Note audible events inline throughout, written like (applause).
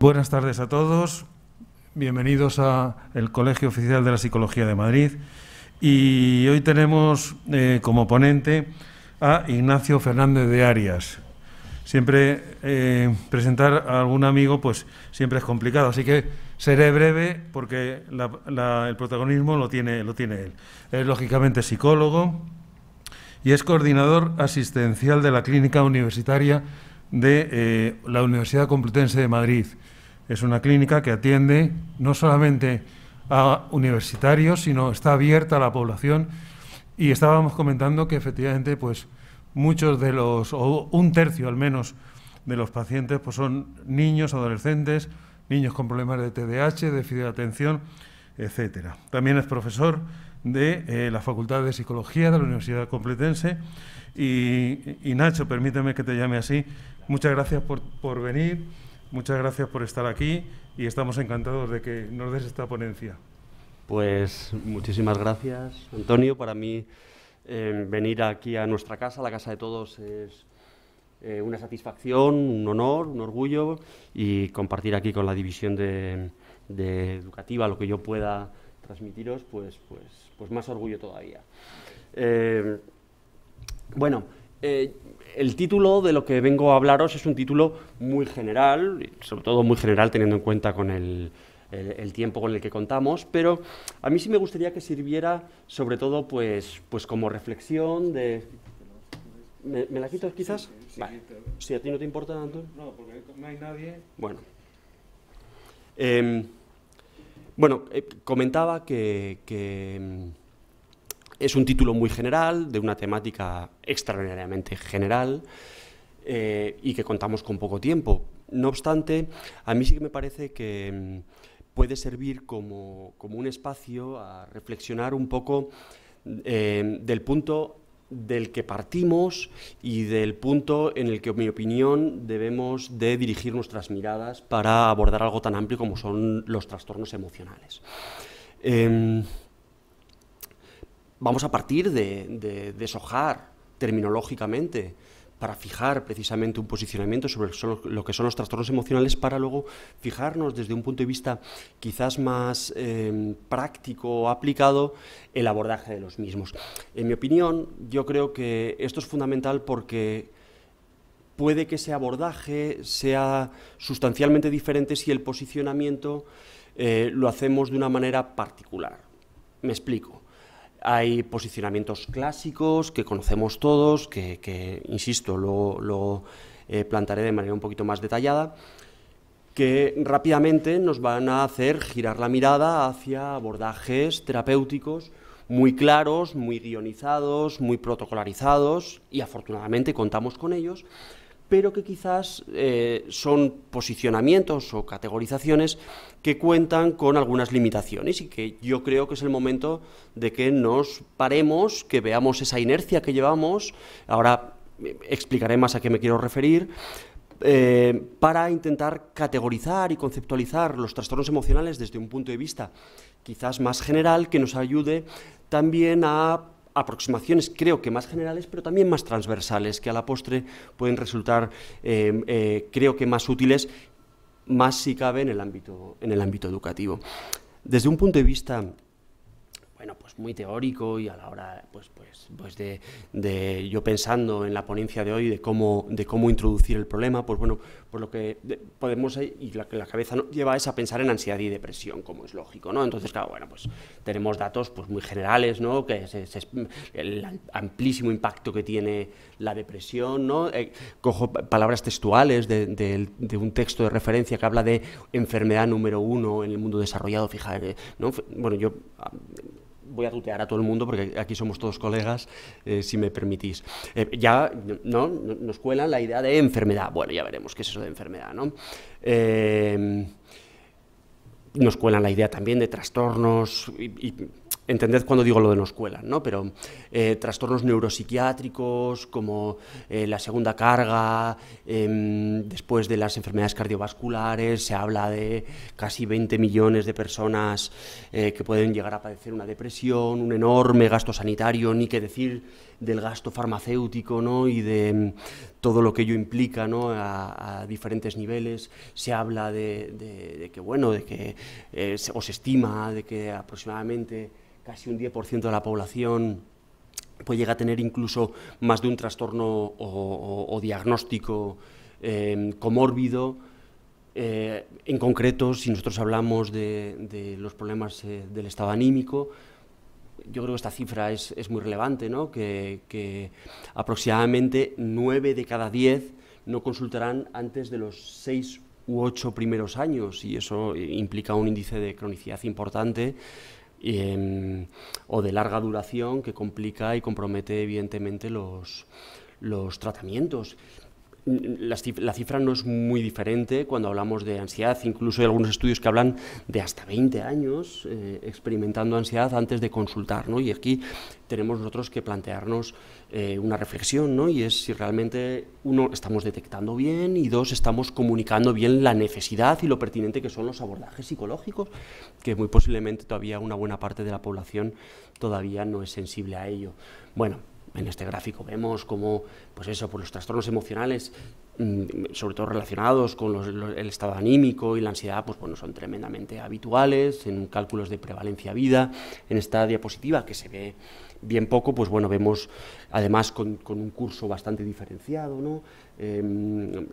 Buenas tardes a todos. Bienvenidos a el Colegio Oficial de la Psicología de Madrid. Y hoy tenemos eh, como ponente a Ignacio Fernández de Arias. Siempre eh, presentar a algún amigo, pues siempre es complicado. Así que seré breve porque el protagonismo lo tiene, lo tiene él. Es lógicamente psicólogo, y es coordinador asistencial de la Clínica Universitaria de eh, la Universidad Complutense de Madrid. Es una clínica que atiende no solamente a universitarios, sino está abierta a la población. Y estábamos comentando que efectivamente, pues muchos de los, o un tercio al menos, de los pacientes pues, son niños, adolescentes, niños con problemas de TDAH, de atención, etc. También es profesor de eh, la Facultad de Psicología de la Universidad Complutense. Y, y, Nacho, permíteme que te llame así. Muchas gracias por, por venir, muchas gracias por estar aquí y estamos encantados de que nos des esta ponencia. Pues muchísimas gracias, Antonio. Para mí, eh, venir aquí a nuestra casa, la casa de todos, es eh, una satisfacción, un honor, un orgullo y compartir aquí con la división de educativa lo que yo pueda transmitiros, pues, pues pues más orgullo todavía. Eh, bueno, eh, el título de lo que vengo a hablaros es un título muy general, sobre todo muy general teniendo en cuenta con el, tiempo con el que contamos, pero a mí sí me gustaría que sirviera sobre todo pues, pues como reflexión de... ¿Me, la quitas quizás? Si a ti no te importa tanto. No, porque no hay nadie. Bueno. Em, bueno, eh, comentaba que, mm, es un título muy general, de una temática extraordinariamente general eh, y que contamos con poco tiempo. No obstante, a mí sí que me parece que mm, puede servir como, un espacio a reflexionar un poco eh, del punto del que partimos y del punto en el que, en mi opinión, debemos de dirigir nuestras miradas para abordar algo tan amplio como son los trastornos emocionales. Em, vamos a partir de, de, terminológicamente para fijar precisamente un posicionamiento sobre lo que son los trastornos emocionales, para luego fijarnos desde un punto de vista quizás más em, práctico o aplicado el abordaje de los mismos. En mi opinión, yo creo que esto es fundamental porque puede que ese abordaje sea sustancialmente diferente si el posicionamiento eh, lo hacemos de una manera particular. Me explico. Hay posicionamientos clásicos que conocemos todos, que, insisto, lo eh, plantaré de manera un poquito más detallada, que rápidamente nos van a hacer girar la mirada hacia abordajes terapéuticos muy claros, muy guionizados, muy protocolarizados, y afortunadamente contamos con ellos, pero que quizás eh, son posicionamientos o categorizaciones que cuentan con algunas limitaciones y que yo creo que es el momento de que nos paremos, que veamos esa inercia que llevamos, ahora eh, explicaré más a qué me quiero referir, eh, para intentar categorizar y conceptualizar los trastornos emocionales desde un punto de vista quizás más general que nos ayude también a aproximaciones creo que más generales, pero también más transversales, que a la postre pueden resultar em, eh, creo que más útiles, más si cabe en el ámbito, en el ámbito educativo. Desde un punto de vista bueno, pues muy teórico y a la hora, pues, pues, pues de, yo pensando en la ponencia de hoy de cómo, de cómo introducir el problema, pues bueno, por lo que podemos, y la, cabeza nos lleva es a pensar en ansiedad y depresión, como es lógico, ¿no? Entonces, claro, bueno, pues tenemos datos pues muy generales, ¿no? Que es, el amplísimo impacto que tiene la depresión, ¿no? Eh, cojo palabras textuales de, un texto de referencia que habla de enfermedad número uno en el mundo desarrollado, fíjate, eh, ¿no? Bueno, yo voy a tutear a todo el mundo porque aquí somos todos colegas, eh, si me permitís. Eh, ya ¿no? nos cuelan la idea de enfermedad. Bueno, ya veremos qué es eso de enfermedad, ¿no? Eh, nos cuelan la idea también de trastornos y entended cuando digo lo de no escuela, ¿no? pero eh, trastornos neuropsiquiátricos como eh, la segunda carga, em, después de las enfermedades cardiovasculares, se habla de casi 20 millones de personas eh, que pueden llegar a padecer una depresión, un enorme gasto sanitario, ni que decir del gasto farmacéutico ¿no? y de em, todo lo que ello implica ¿no? a, diferentes niveles. Se habla de, de que, bueno, de que o se estima de que aproximadamente casi un 10% de la población puede llega a tener incluso más de un trastorno o, diagnóstico em, comórbido. Eh, en concreto, si nosotros hablamos de, los problemas eh, del estado anímico, yo creo que esta cifra es, muy relevante, ¿no? que, que, aproximadamente 9 de cada 10 no consultarán antes de los 6 u 8 primeros años y eso implica un índice de cronicidad importante Em, o de larga duración que complica y compromete evidentemente los tratamientos la cifra no es muy diferente cuando hablamos de ansiedad, incluso hay algunos estudios que hablan de hasta 20 años eh, experimentando ansiedad antes de consultar, ¿no? Y aquí tenemos nosotros que plantearnos eh, una reflexión, ¿no? Y es si realmente, uno, estamos detectando bien y dos, estamos comunicando bien la necesidad y lo pertinente que son los abordajes psicológicos, que muy posiblemente todavía una buena parte de la población todavía no es sensible a ello. Bueno, en este gráfico vemos cómo, pues eso, por los trastornos emocionales, mm, sobre todo relacionados con el estado anímico y la ansiedad, pues bueno, son tremendamente habituales en cálculos de prevalencia vida. En esta diapositiva que se ve bien poco, pues bueno, vemos además con, un curso bastante diferenciado, ¿no? Em,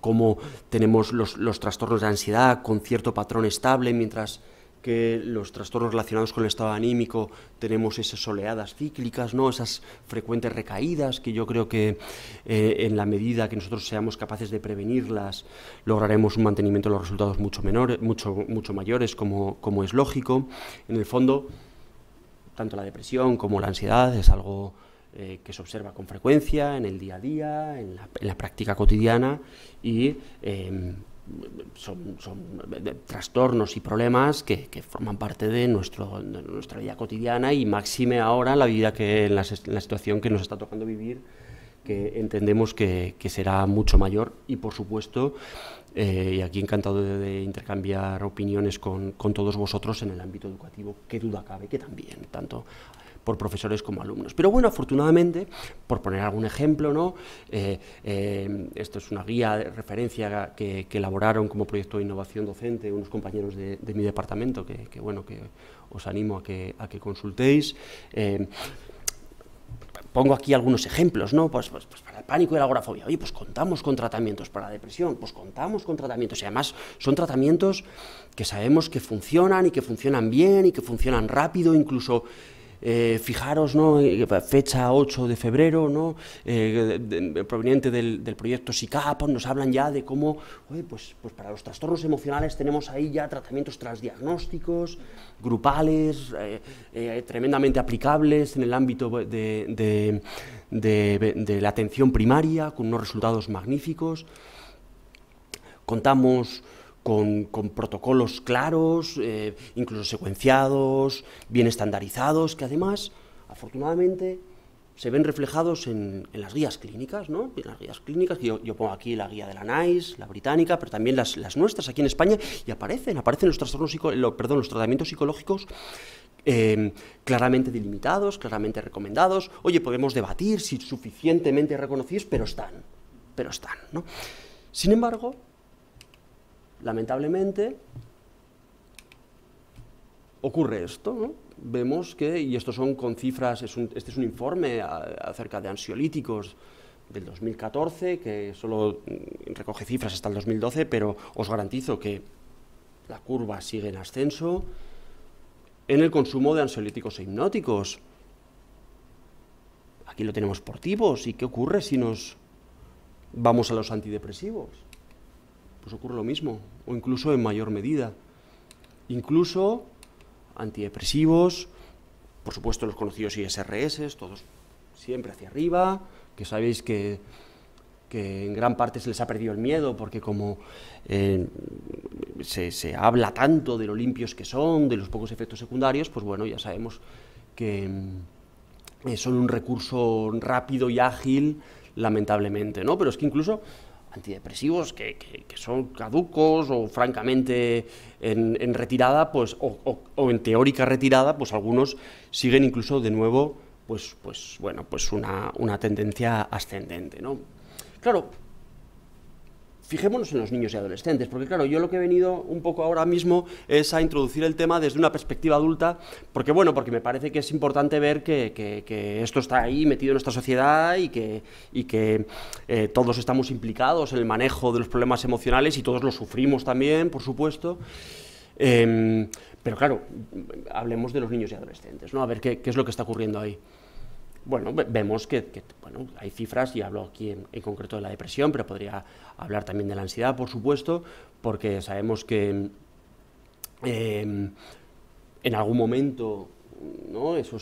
cómo tenemos los, los trastornos de ansiedad con cierto patrón estable, mientras que los trastornos relacionados con el estado anímico tenemos esas oleadas cíclicas, ¿no? esas frecuentes recaídas, que yo creo que eh, en la medida que nosotros seamos capaces de prevenirlas, lograremos un mantenimiento de los resultados mucho, menores, mucho, mucho mayores, como, como es lógico. En el fondo, tanto la depresión como la ansiedad es algo eh, que se observa con frecuencia en el día a día, en la, práctica cotidiana y eh, son, eh, trastornos y problemas que, forman parte de, nuestra vida cotidiana y máxime ahora la vida que la, la situación que nos está tocando vivir que entendemos que, será mucho mayor y por supuesto eh, y aquí encantado de, intercambiar opiniones con, todos vosotros en el ámbito educativo que duda cabe que también tanto por profesores como alumnos. Pero bueno, afortunadamente, por poner algún ejemplo, ¿no? Eh, eh, esto es una guía de referencia que, elaboraron como proyecto de innovación docente unos compañeros de, mi departamento, que, bueno, que os animo a que, consultéis. Eh, pongo aquí algunos ejemplos, ¿no? Pues, pues, pues, para el pánico y la agorafobia, oye, pues contamos con tratamientos para la depresión, pues contamos con tratamientos, y además son tratamientos que sabemos que funcionan y que funcionan bien y que funcionan rápido, incluso eh, fijaros, ¿no? Eh, fecha 8 de febrero, eh, proveniente del, proyecto SICAP, nos hablan ya de cómo, pues, pues para los trastornos emocionales tenemos ahí ya tratamientos transdiagnósticos, grupales, tremendamente aplicables en el ámbito de, de la atención primaria, con unos resultados magníficos. Contamos con, protocolos claros, eh, incluso secuenciados, bien estandarizados, que además, afortunadamente, se ven reflejados en, las guías clínicas, ¿no? En las guías clínicas, yo, yo pongo aquí la guía de la NICE, la británica, pero también las, nuestras aquí en España, y aparecen, aparecen los tratamientos psicológicos eh, claramente delimitados, claramente recomendados. Oye, podemos debatir si suficientemente reconocidos, pero están, pero están, Sin embargo, Lamentablemente, ocurre esto. ¿no? Vemos que, y esto son con cifras, este es un informe acerca de ansiolíticos del 2014, que solo mm, recoge cifras hasta el 2012, pero os garantizo que la curva sigue en ascenso en el consumo de ansiolíticos e hipnóticos. Aquí lo tenemos por tipos. ¿Y qué ocurre si nos vamos a los antidepresivos? Pues ocurre lo mismo, o incluso en mayor medida. Incluso antidepresivos, por supuesto los conocidos ISRS, todos siempre hacia arriba, que sabéis que, en gran parte se les ha perdido el miedo, porque como eh, se, habla tanto de lo limpios que son, de los pocos efectos secundarios, pues bueno, ya sabemos que eh, son un recurso rápido y ágil, lamentablemente, ¿no? Pero es que incluso antidepresivos que, son caducos o francamente en, retirada, pues, o, en teórica retirada, pues algunos siguen incluso de nuevo pues, pues, bueno, pues una, una tendencia ascendente. ¿no? Claro, fijémonos en los niños y adolescentes, porque claro, yo lo que he venido un poco ahora mismo es a introducir el tema desde una perspectiva adulta, porque bueno, porque me parece que es importante ver que, esto está ahí metido en nuestra sociedad y que, que eh, todos estamos implicados en el manejo de los problemas emocionales y todos los sufrimos también, por supuesto. Em, pero claro, hablemos de los niños y adolescentes, ¿no? A ver qué es lo que está ocurriendo ahí bueno, vemos que, hay cifras, y hablo aquí en, concreto de la depresión, pero podría hablar también de la ansiedad, por supuesto, porque sabemos que em, en algún momento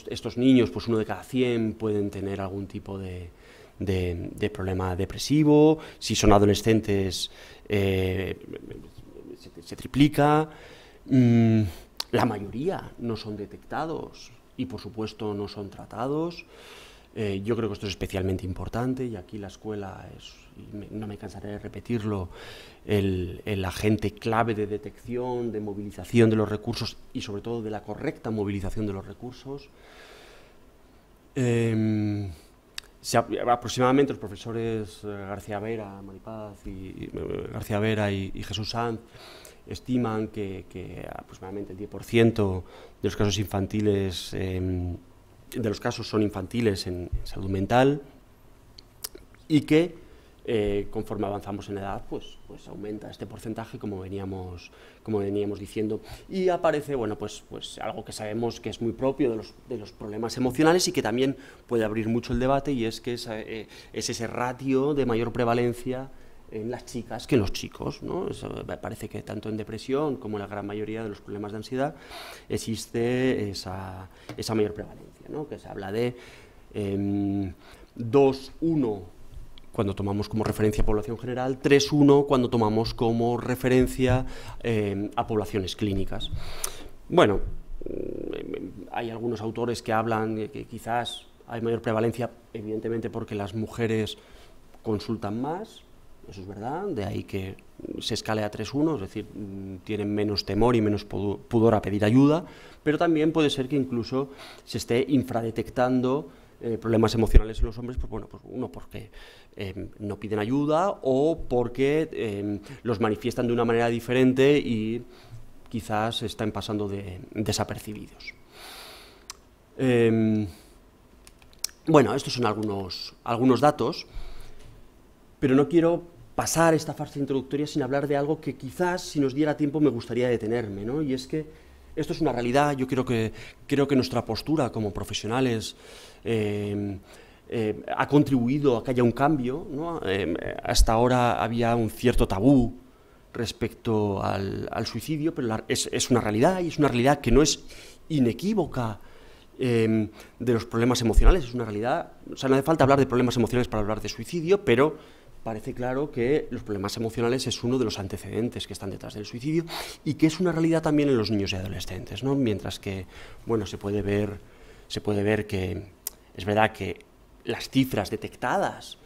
estos niños, pues uno de cada 100 pueden tener algún tipo de, problema depresivo, si son adolescentes eh, se, triplica, mm, la mayoría no son detectados, y por supuesto no son tratados. Eh, yo creo que esto es especialmente importante y aquí la escuela es, no me cansaré de repetirlo, el, el, agente clave de detección, de movilización de los recursos y sobre todo de la correcta movilización de los recursos. Em, aproximadamente los profesores eh, García Vera, Maripaz, y, eh, García Vera y Jesús Sanz estiman que, aproximadamente el 10% de los casos infantiles, em, de los casos son infantiles en, salud mental y que eh, conforme avanzamos en edad, pues, pues aumenta este porcentaje, como veníamos, como veníamos diciendo. Y aparece, bueno, pues, pues algo que sabemos que es muy propio de los, de los problemas emocionales y que también puede abrir mucho el debate, y es que eh, es ese ratio de mayor prevalencia en las chicas que en los chicos. ¿no? parece que tanto en depresión como en la gran mayoría de los problemas de ansiedad existe esa, mayor prevalencia, que se habla de 2-1 em, cuando tomamos como referencia a población general, 3-1 cuando tomamos como referencia em, a poblaciones clínicas. Bueno, hay algunos autores que hablan que quizás hay mayor prevalencia, evidentemente porque las mujeres consultan más, eso es verdad, de ahí que se escale a 3-1, es decir, mm, tienen menos temor y menos pudor a pedir ayuda, pero también puede ser que incluso se esté infradetectando eh, problemas emocionales en los hombres, pues bueno, pues uno porque em, no piden ayuda o porque em, los manifiestan de una manera diferente y quizás están pasando desapercibidos. Em, bueno, estos son algunos, algunos datos, pero no quiero pasar esta fase introductoria sin hablar de algo que quizás, si nos diera tiempo, me gustaría detenerme, ¿no? Y es que esto es una realidad, yo creo que, creo que nuestra postura como profesionales eh, eh, ha contribuido a que haya un cambio, eh, hasta ahora había un cierto tabú respecto al, suicidio, pero es, es, una realidad y es una realidad que no es inequívoca de los problemas emocionales, es una realidad, o sea, no hace falta hablar de problemas emocionales para hablar de suicidio, pero parece claro que los problemas emocionales es uno de los antecedentes que están detrás del suicidio y que es una realidad también en los niños y adolescentes, ¿no? Mientras que, bueno, se puede ver, se puede ver que es verdad que las cifras detectadas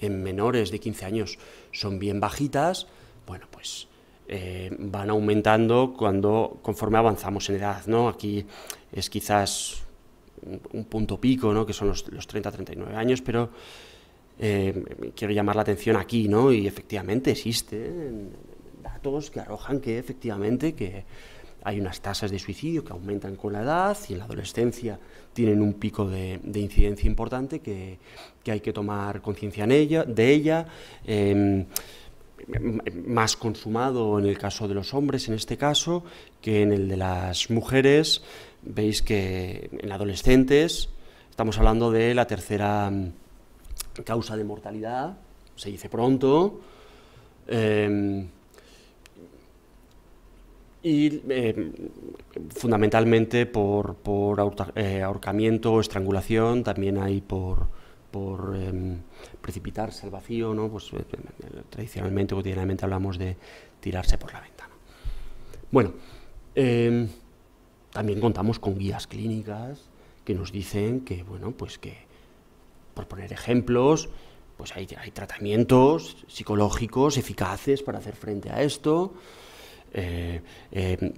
en menores de 15 años son bien bajitas, bueno, pues eh, van aumentando cuando conforme avanzamos en edad, ¿no? Aquí es quizás un, punto pico, ¿no? Que son los, los 30-39 años, pero eh, quiero llamar la atención aquí, ¿no? Y efectivamente existen eh, datos que arrojan que efectivamente que hay unas tasas de suicidio que aumentan con la edad y en la adolescencia tienen un pico de, incidencia importante que, que, hay que tomar conciencia ella, de ella. Em, más consumado en el caso de los hombres, en este caso, que en el de las mujeres. Veis que en adolescentes estamos hablando de la tercera causa de mortalidad, se dice pronto. Em, y em, fundamentalmente por, eh, ahorcamiento o estrangulación, también hay por, por em, precipitarse al vacío, ¿no? Pues, eh, tradicionalmente, cotidianamente hablamos de tirarse por la ventana. Bueno, también contamos con guías clínicas que nos dicen que, bueno, pues que por poner ejemplos, pues hay, hay tratamientos psicológicos eficaces para hacer frente a esto. Eh, eh,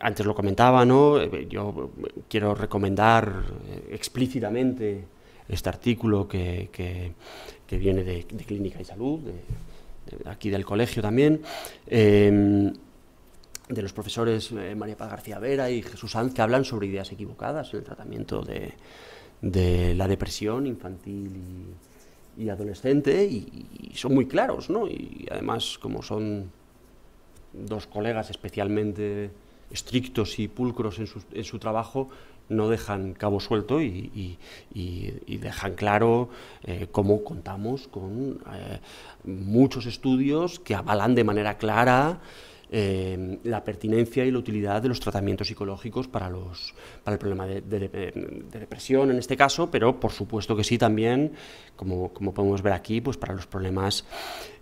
antes lo comentaba, ¿no? Eh, yo quiero recomendar explícitamente este artículo que, viene de, Clínica y Salud, de, aquí del colegio también, em, de los profesores María Paz García Vera y Jesús Sanz, que hablan sobre ideas equivocadas en el tratamiento de, de la depresión infantil y, adolescente y, son muy claros, ¿no? Y además, como son dos colegas especialmente estrictos y pulcros en su, en su trabajo, no dejan cabo suelto y, dejan claro eh, cómo contamos con eh, muchos estudios que avalan de manera clara Em, la pertinencia y la utilidad de los tratamientos psicológicos para, los, para el problema de, depresión en este caso, pero por supuesto que sí también, como, podemos ver aquí, pues para los problemas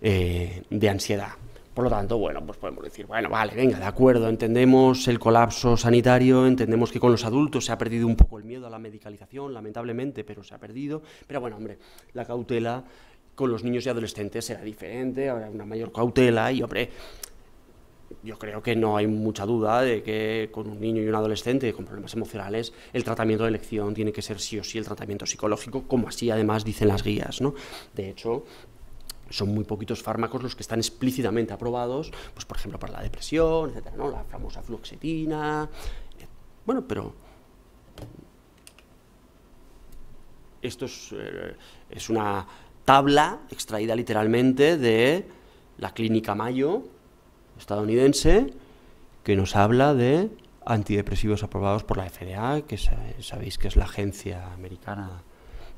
eh, de ansiedad. Por lo tanto, bueno, pues podemos decir, bueno, vale, venga, de acuerdo, entendemos el colapso sanitario, entendemos que con los adultos se ha perdido un poco el miedo a la medicalización, lamentablemente, pero se ha perdido. Pero bueno, hombre, la cautela con los niños y adolescentes será diferente, habrá una mayor cautela y, hombre, yo creo que no hay mucha duda de que con un niño y un adolescente con problemas emocionales el tratamiento de elección tiene que ser sí o sí el tratamiento psicológico, como así además dicen las guías. De hecho, son muy poquitos fármacos los que están explícitamente aprobados, pues por ejemplo para la depresión, etcétera, ¿no? la famosa fluoxetina. Bueno, pero esto eh, es una tabla extraída literalmente de la clínica Mayo, estadounidense que nos habla de antidepresivos aprobados por la FDA, que sabéis que es la agencia americana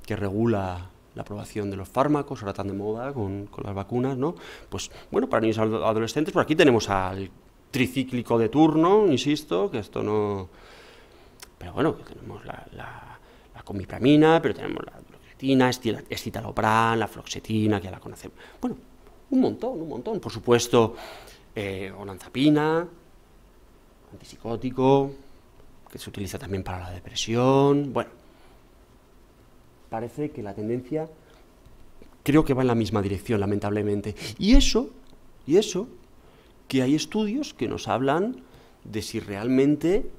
que regula la aprobación de los fármacos, ahora tan de moda con, las vacunas, ¿no? Pues bueno, para niños adolescentes, por pues aquí tenemos al tricíclico de turno, insisto, que esto no... Pero bueno, tenemos la, comipramina, pero tenemos la glucetina, escitalopram, la floxetina, que ya la conocemos. Bueno, un montón, un montón. Por supuesto, eh, antipsicótico, que se utiliza también para la depresión. Bueno, parece que la tendencia creo que va en la misma dirección, lamentablemente. Y eso, y eso, que hay estudios que nos hablan de si realmente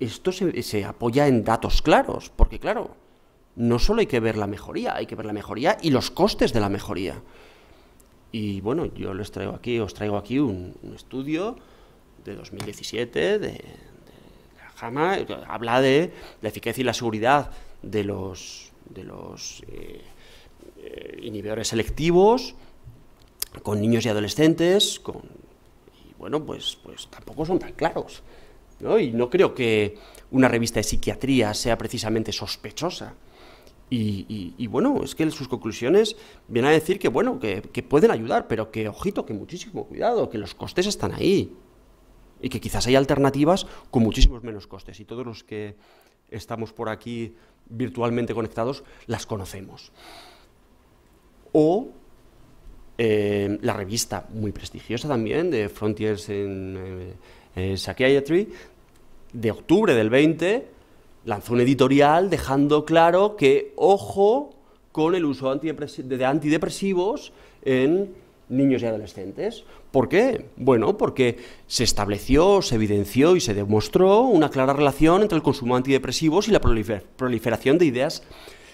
esto se, se apoya en datos claros, porque claro, no solo hay que ver la mejoría, hay que ver la mejoría y los costes de la mejoría. Y bueno, yo les traigo aquí, os traigo aquí un, estudio de 2017 de, la JAMA, habla de la eficacia y la seguridad de los, de los eh, eh, inhibidores selectivos con niños y adolescentes, con, y bueno, pues, pues tampoco son tan claros. Y no creo que una revista de psiquiatría sea precisamente sospechosa y, bueno, es que sus conclusiones vienen a decir que bueno, que, pueden ayudar, pero que ojito, que muchísimo cuidado, que los costes están ahí. Y que quizás hay alternativas con muchísimos menos costes. Y todos los que estamos por aquí virtualmente conectados las conocemos. O eh, la revista muy prestigiosa también de Frontiers in eh, eh, Psychiatry de octubre del 20 lanzó un editorial dejando claro que ojo con el uso de antidepresivos en niños y adolescentes. ¿Por qué? Bueno, porque se estableció, se evidenció y se demostró una clara relación entre el consumo de antidepresivos y la proliferación de ideas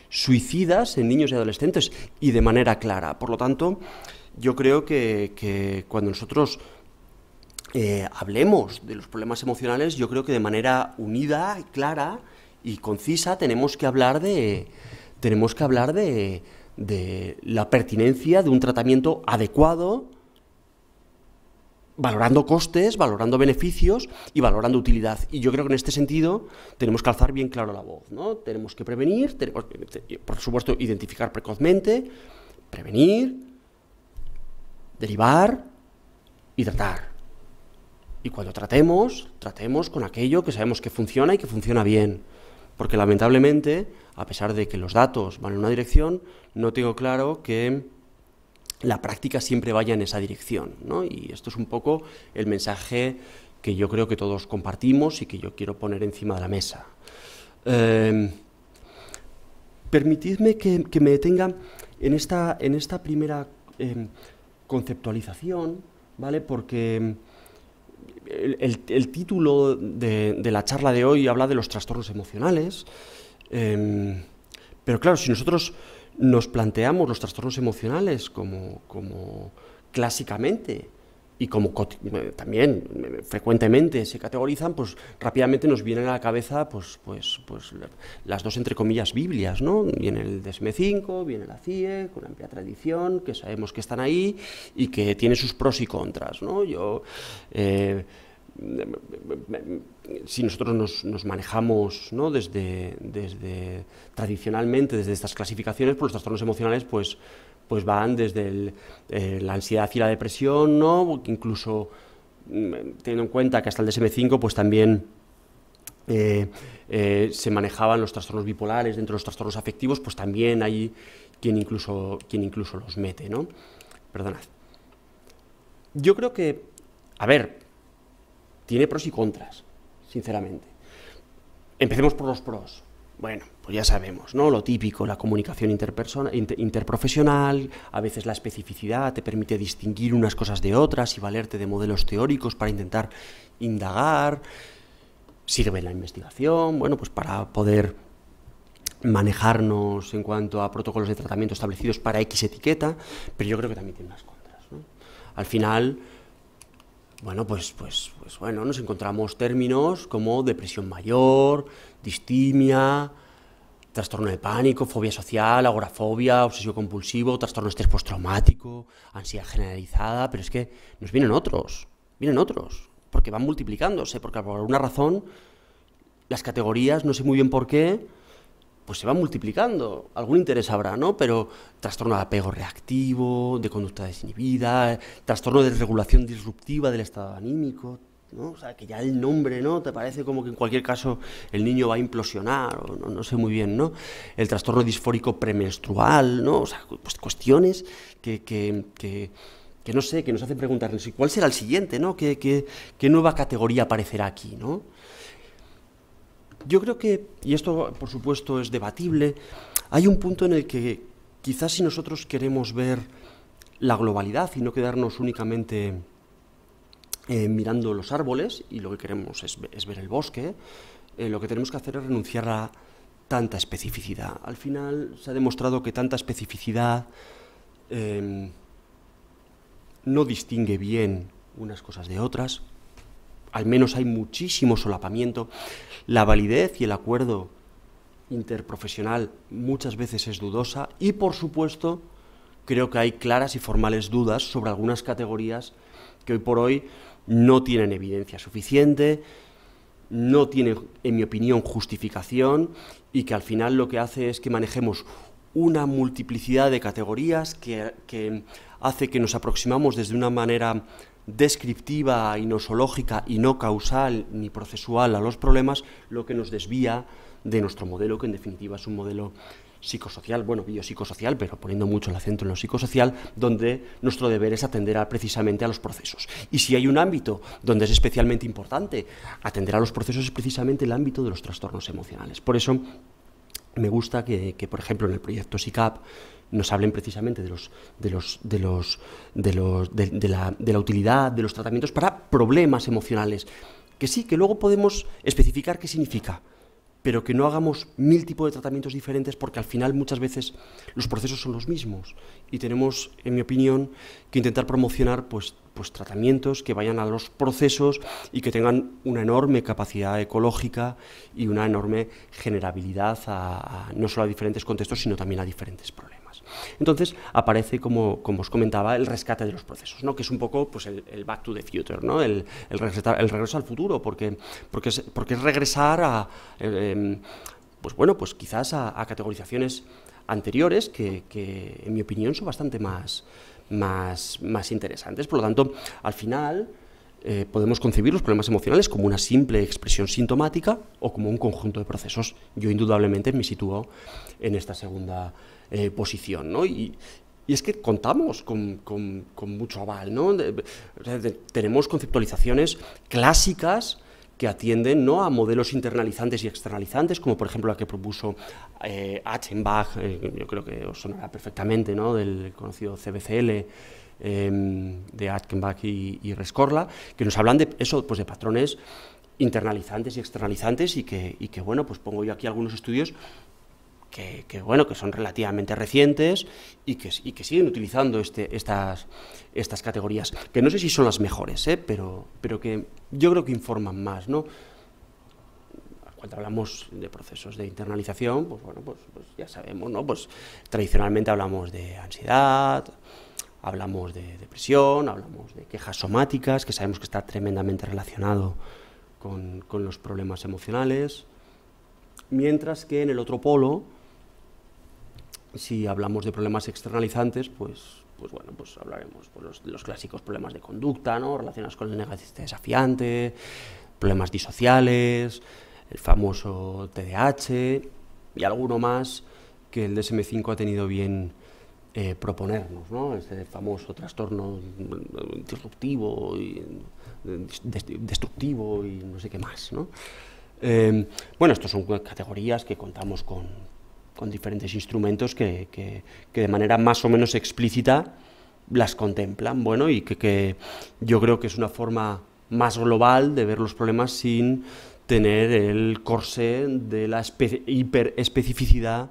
suicidas en niños y adolescentes y de manera clara. Por lo tanto, yo creo que, cuando nosotros eh, hablemos de los problemas emocionales, yo creo que de manera unida y clara y concisa, tenemos que hablar de, tenemos que hablar de, la pertinencia de un tratamiento adecuado, valorando costes, valorando beneficios y valorando utilidad. Y yo creo que en este sentido tenemos que alzar bien claro la voz, ¿no? Tenemos que prevenir, por supuesto, identificar precozmente, prevenir, derivar y tratar. Y cuando tratemos, tratemos con aquello que sabemos que funciona y que funciona bien. Porque lamentablemente, a pesar de que los datos van en una dirección, no tengo claro que la práctica siempre vaya en esa dirección. ¿no? Y esto es un poco el mensaje que yo creo que todos compartimos y que yo quiero poner encima de la mesa. Em, permitidme que, me detenga en esta, en esta primera em, conceptualización, ¿vale? Porque el, título de, la charla de hoy habla de los trastornos emocionales, em, pero claro, si nosotros nos planteamos los trastornos emocionales como, como clásicamente y como también eh, frecuentemente se categorizan, pues rápidamente nos vienen a la cabeza pues, pues, pues las dos entre comillas Biblias, ¿no? Viene el DSM 5, viene la CIE, con amplia tradición, que sabemos que están ahí y que tiene sus pros y contras, ¿no? Yo eh, si nosotros nos, manejamos ¿no? desde, desde tradicionalmente, desde estas clasificaciones, pues los trastornos emocionales, pues pues van desde eh, la ansiedad y la depresión, ¿no? incluso mm, teniendo en cuenta que hasta el DSM5 pues también eh, eh, se manejaban los trastornos bipolares dentro de los trastornos afectivos, pues también hay quien incluso, quien incluso los mete, ¿no? Perdonad. Yo creo que, a ver, tiene pros y contras, sinceramente. Empecemos por los pros. Bueno, pues ya sabemos, ¿no? Lo típico, la comunicación interpersonal interprofesional, a veces la especificidad te permite distinguir unas cosas de otras y valerte de modelos teóricos para intentar indagar. Sirve la investigación, bueno, pues para poder manejarnos en cuanto a protocolos de tratamiento establecidos para X etiqueta, pero yo creo que también tiene unas contras. ¿no? Al final, bueno, pues, pues, pues bueno, nos encontramos términos como depresión mayor, distimia, trastorno de pánico, fobia social, agorafobia, obsesión compulsivo, trastorno de estrés postraumático, ansiedad generalizada, pero es que nos vienen otros, vienen otros, porque van multiplicándose, porque por alguna razón las categorías, no sé muy bien por qué, pues se va multiplicando. Algún interés habrá, ¿no? Pero trastorno de apego reactivo, de conducta desinhibida, trastorno de regulación disruptiva del estado anímico, ¿no? O sea, que ya el nombre, ¿no? Te parece como que en cualquier caso el niño va a implosionar, o no, sé muy bien, ¿no? El trastorno disfórico premenstrual, ¿no? O sea, pues cuestiones que, que, que que no sé, que nos hacen preguntarnos, cuál será el siguiente? ¿no? ¿Qué, qué, qué nueva categoría aparecerá aquí? ¿no? Yo creo que, y esto por supuesto es debatible, hay un punto en el que quizás si nosotros queremos ver la globalidad y no quedarnos únicamente eh, mirando los árboles, y lo que queremos es, ver el bosque, eh, lo que tenemos que hacer es renunciar a tanta especificidad. Al final se ha demostrado que tanta especificidad eh, no distingue bien unas cosas de otras, al menos hay muchísimo solapamiento, la validez y el acuerdo interprofesional muchas veces es dudosa y, por supuesto, creo que hay claras y formales dudas sobre algunas categorías que hoy por hoy no tienen evidencia suficiente, no tienen, en mi opinión, justificación y que al final lo que hace es que manejemos una multiplicidad de categorías que, hace que nos aproximamos desde una manera descriptiva y no zoológica y no causal ni procesual a los problemas, lo que nos desvía de nuestro modelo, que en definitiva es un modelo psicosocial, bueno, biopsicosocial, pero poniendo mucho el acento en lo psicosocial, donde nuestro deber es atender precisamente a los procesos. Y si hay un ámbito donde es especialmente importante atender a los procesos es precisamente el ámbito de los trastornos emocionales. Por eso me gusta que, que por ejemplo, en el proyecto SICAP nos hablen precisamente de los de los de los de los de, la, de la utilidad de los tratamientos para problemas emocionales que sí que luego podemos especificar qué significa pero que no hagamos mil tipos de tratamientos diferentes porque al final muchas veces los procesos son los mismos y tenemos, en mi opinión, que intentar promocionar pues, pues tratamientos que vayan a los procesos y que tengan una enorme capacidad ecológica y una enorme generabilidad no solo a diferentes contextos, sino también a diferentes problemas. Entonces aparece, como, como os comentaba, el rescate de los procesos, ¿no? que es un poco pues, el, back to the future, ¿no? el, el, regreso, el regreso al futuro, porque, porque, es, porque es regresar a, eh, em, pues bueno, pues quizás a, categorizaciones anteriores que, en mi opinión, son bastante más, más, más interesantes. Por lo tanto, al final... Eh, podemos concebir los problemas emocionales como una simple expresión sintomática o como un conjunto de procesos. Yo indudablemente me sitúo en esta segunda eh, posición, ¿no? Y, es que contamos con, mucho aval, ¿no? tenemos conceptualizaciones clásicas que atienden ¿no? a modelos internalizantes y externalizantes, como por ejemplo la que propuso eh, eh yo creo que os sonará perfectamente, ¿no? del conocido CBCL em, de Achenbach y, Rescorla, que nos hablan de eso, pues de patrones internalizantes y externalizantes, y que, y que bueno, pues pongo yo aquí algunos estudios que, bueno, que son relativamente recientes y que, siguen utilizando este, estas, categorías, que no sé si son las mejores, ¿eh? pero, que yo creo que informan más, ¿no? cuando hablamos de procesos de internalización, pues bueno, pues, pues, ya sabemos, ¿no? Pues tradicionalmente hablamos de ansiedad, hablamos de depresión, hablamos de quejas somáticas, que sabemos que está tremendamente relacionado con los problemas emocionales, mientras que en el otro polo si hablamos de problemas externalizantes, pues, pues bueno, pues hablaremos de pues, los, los, clásicos problemas de conducta, ¿no? relacionados con el negativo desafiante, problemas disociales, el famoso TDAH y alguno más que el DSM-5 ha tenido bien eh, proponernos, ¿no? Este famoso trastorno mm, disruptivo y mm, destructivo y no sé qué más, ¿no? Eh, bueno, estas son categorías que contamos con, con diferentes instrumentos que, de manera más o menos explícita las contemplan, bueno, y que, yo creo que es una forma más global de ver los problemas sin tener el corsé de la hiperespecificidad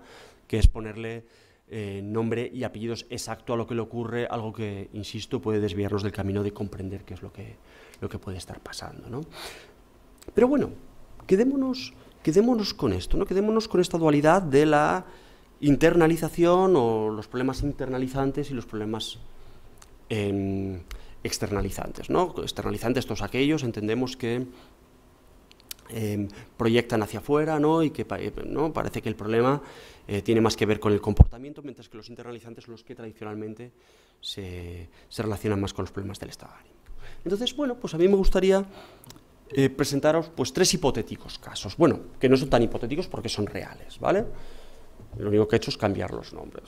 que es ponerle eh, nombre y apellidos exacto a lo que le ocurre, algo que, insisto, puede desviarnos del camino de comprender qué es lo que, lo que puede estar pasando. Pero bueno, quedémonos quedémonos con esto, ¿no? quedémonos con esta dualidad de la internalización o los problemas internalizantes y los problemas em, externalizantes. ¿no? Externalizantes, todos aquellos, entendemos que em, proyectan hacia afuera ¿no? y que eh, ¿no? parece que el problema eh, tiene más que ver con el comportamiento, mientras que los internalizantes son los que tradicionalmente se, se relacionan más con los problemas del estado de ánimo. Entonces, bueno, pues a mí me gustaría eh, presentaros pues, tres hipotéticos casos. Bueno, que no son tan hipotéticos porque son reales, ¿vale? Lo único que he hecho es cambiar los nombres.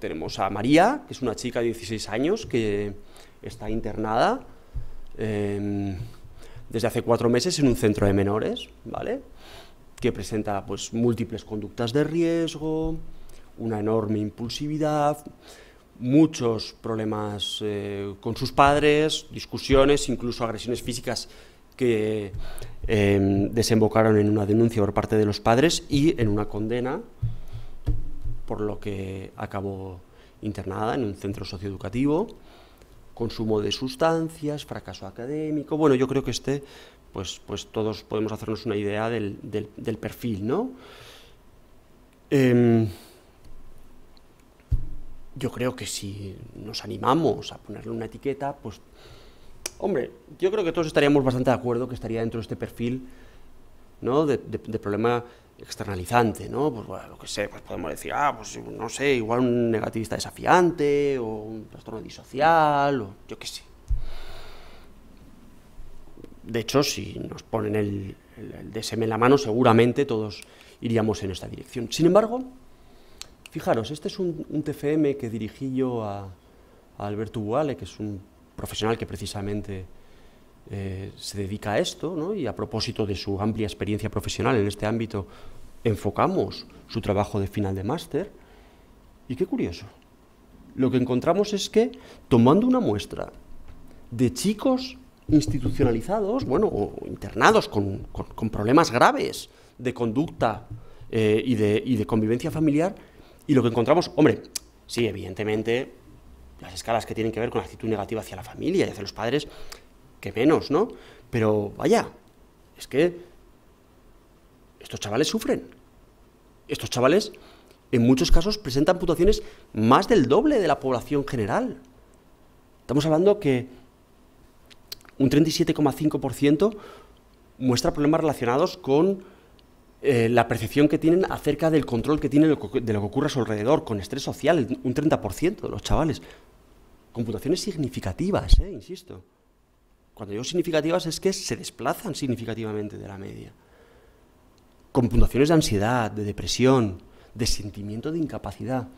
tenemos a María, que es una chica de 16 años que está internada em, desde hace cuatro meses en un centro de menores, ¿vale? Que presenta pues, múltiples conductas de riesgo, una enorme impulsividad, muchos problemas eh, con sus padres, discusiones, incluso agresiones físicas que eh, desembocaron en una denuncia por parte de los padres y en una condena, por lo que acabó internada en un centro socioeducativo, consumo de sustancias, fracaso académico. Bueno, yo creo que este, pues, pues todos podemos hacernos una idea del, perfil, ¿no? Em, yo creo que si nos animamos a ponerle una etiqueta, pues, hombre, yo creo que todos estaríamos bastante de acuerdo que estaría dentro de este perfil ¿no? de, problema externalizante, ¿no? Pues bueno, lo que sé, pues podemos decir, ah, pues no sé, igual un negativista desafiante, o un trastorno disocial, o yo qué sé. De hecho, si nos ponen el, el DSM en la mano, seguramente todos iríamos en esta dirección. Sin embargo, Fijaros, este es un, TFM que dirigí yo a, Alberto Buale, que es un profesional que precisamente eh, se dedica a esto, ¿no? y a propósito de su amplia experiencia profesional en este ámbito, enfocamos su trabajo de final de máster. Y qué curioso, lo que encontramos es que tomando una muestra de chicos institucionalizados, bueno, internados con, problemas graves de conducta eh, y de convivencia familiar, y lo que encontramos, hombre, sí, evidentemente, las escalas que tienen que ver con la actitud negativa hacia la familia y hacia los padres, que menos, ¿no? Pero vaya, es que estos chavales sufren. Estos chavales, en muchos casos, presentan puntuaciones más del doble de la población general. Estamos hablando que un 37,5% muestra problemas relacionados con eh, la percepción que tienen acerca del control que tienen de lo que ocurre a su alrededor, con estrés social, un 30% de los chavales. puntuaciones significativas, ¿eh? insisto. Cuando digo significativas es que se desplazan significativamente de la media. Con puntuaciones de ansiedad, de depresión, de sentimiento de incapacidad.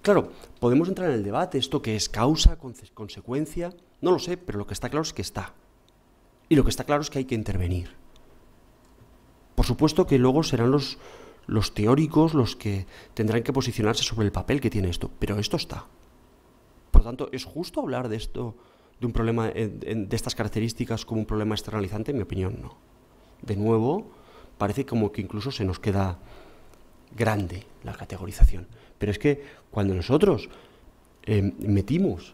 Claro, podemos entrar en el debate, esto que es causa, consecuencia, no lo sé, pero lo que está claro es que está. Y lo que está claro es que hay que intervenir. Por supuesto que luego serán los, los teóricos los que tendrán que posicionarse sobre el papel que tiene esto, pero esto está. Por lo tanto, ¿es justo hablar de esto, de un problema de estas características como un problema externalizante? En mi opinión, no. De nuevo, parece como que incluso se nos queda grande la categorización. Pero es que cuando nosotros em, metimos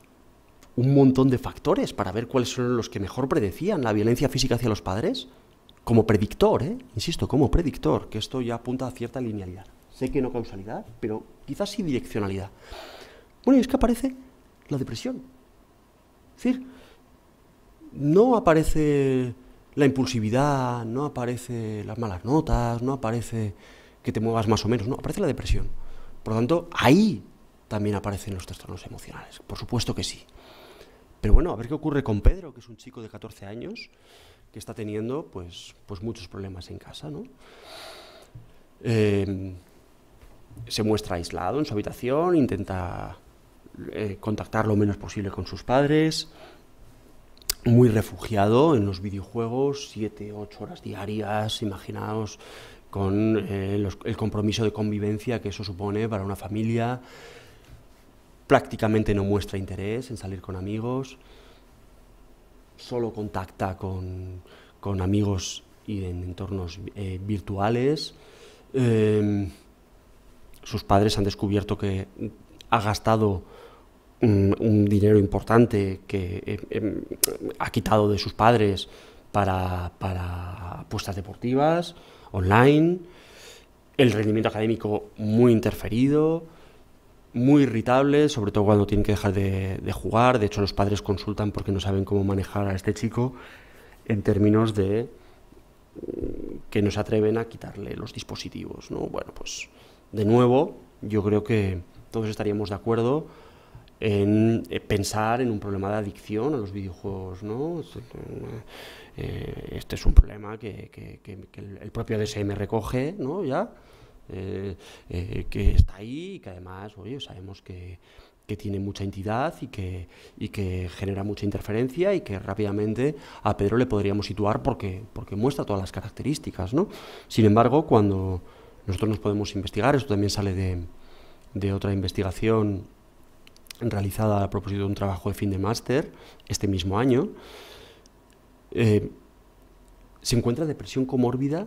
un montón de factores para ver cuáles son los que mejor predecían la violencia física hacia los padres, como predictor, ¿eh? insisto, como predictor, que esto ya apunta a cierta linealidad. Sé que no causalidad, pero quizás sí direccionalidad. Bueno, y es que aparece la depresión. Es decir, no aparece la impulsividad, no aparece las malas notas, no aparece que te muevas más o menos, no, aparece la depresión. Por lo tanto, ahí también aparecen los trastornos emocionales, por supuesto que sí. Pero bueno, a ver qué ocurre con Pedro, que es un chico de 14 años, que está teniendo pues, pues muchos problemas en casa. Em, se muestra aislado en su habitación, intenta eh, contactar lo menos posible con sus padres, muy refugiado en los videojuegos, siete, ocho horas diarias, imaginaos con eh, el compromiso de convivencia que eso supone para una familia, prácticamente no muestra interés en salir con amigos solo contacta con, amigos y en entornos eh, virtuales. Em, sus padres han descubierto que ha gastado un dinero importante que em, em, ha quitado de sus padres para, para apuestas deportivas, online, el rendimiento académico muy interferido, muy irritable, sobre todo cuando tienen que dejar de, jugar. De hecho, los padres consultan porque no saben cómo manejar a este chico en términos de mm, que no se atreven a quitarle los dispositivos. ¿no? Bueno, pues de nuevo, yo creo que todos estaríamos de acuerdo en eh, pensar en un problema de adicción a los videojuegos, ¿no? Eh, este es un problema que, el propio DSM recoge, ¿no? Ya eh, eh, que está ahí y que además, sabemos que, tiene mucha entidad y que, genera mucha interferencia y que rápidamente a Pedro le podríamos situar porque, muestra todas las características. Sin embargo, cuando nosotros nos podemos investigar, esto también sale de, otra investigación realizada a propósito de un trabajo de fin de máster este mismo año, eh, se encuentra depresión comórbida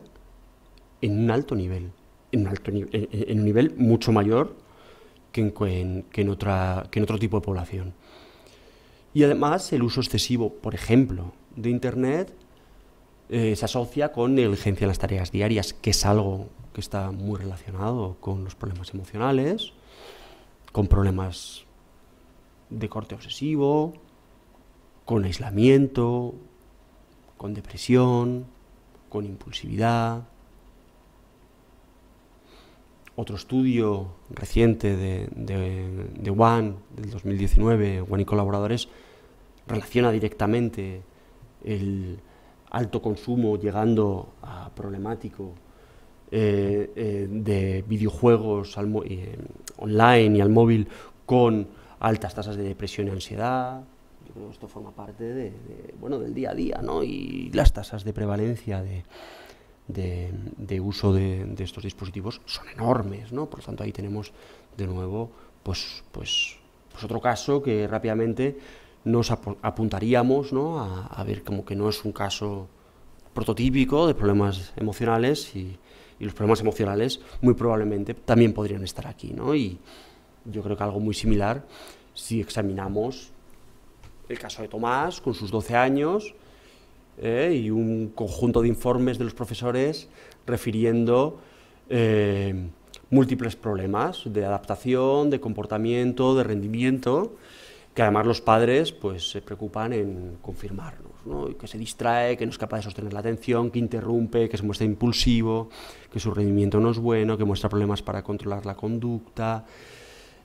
en un alto nivel en un, alto, en un nivel mucho mayor que en, otra, en otro tipo de población. Y además el uso excesivo, por ejemplo, de Internet eh, se asocia con negligencia en las tareas diarias, que es algo que está muy relacionado con los problemas emocionales, con problemas de corte obsesivo, con aislamiento, con depresión, con impulsividad, otro estudio reciente de, de, One, del 2019, One y colaboradores, relaciona directamente el alto consumo llegando a problemático eh, eh, de videojuegos eh, online y al móvil con altas tasas de depresión y ansiedad. Yo creo que esto forma parte de, bueno, del día a día ¿no? y las tasas de prevalencia de, de, uso de, estos dispositivos son enormes, ¿no? Por lo tanto, ahí tenemos de nuevo, pues, pues, pues otro caso que rápidamente nos apuntaríamos ¿no? a, ver como que no es un caso prototípico de problemas emocionales y, los problemas emocionales muy probablemente también podrían estar aquí. ¿no? Y yo creo que algo muy similar si examinamos el caso de Tomás con sus 12 años, eh, y un conjunto de informes de los profesores refiriendo eh, múltiples problemas de adaptación, de comportamiento, de rendimiento, que además los padres pues, se preocupan en confirmarnos, que se distrae, que no es capaz de sostener la atención, que interrumpe, que se muestra impulsivo, que su rendimiento no es bueno, que muestra problemas para controlar la conducta,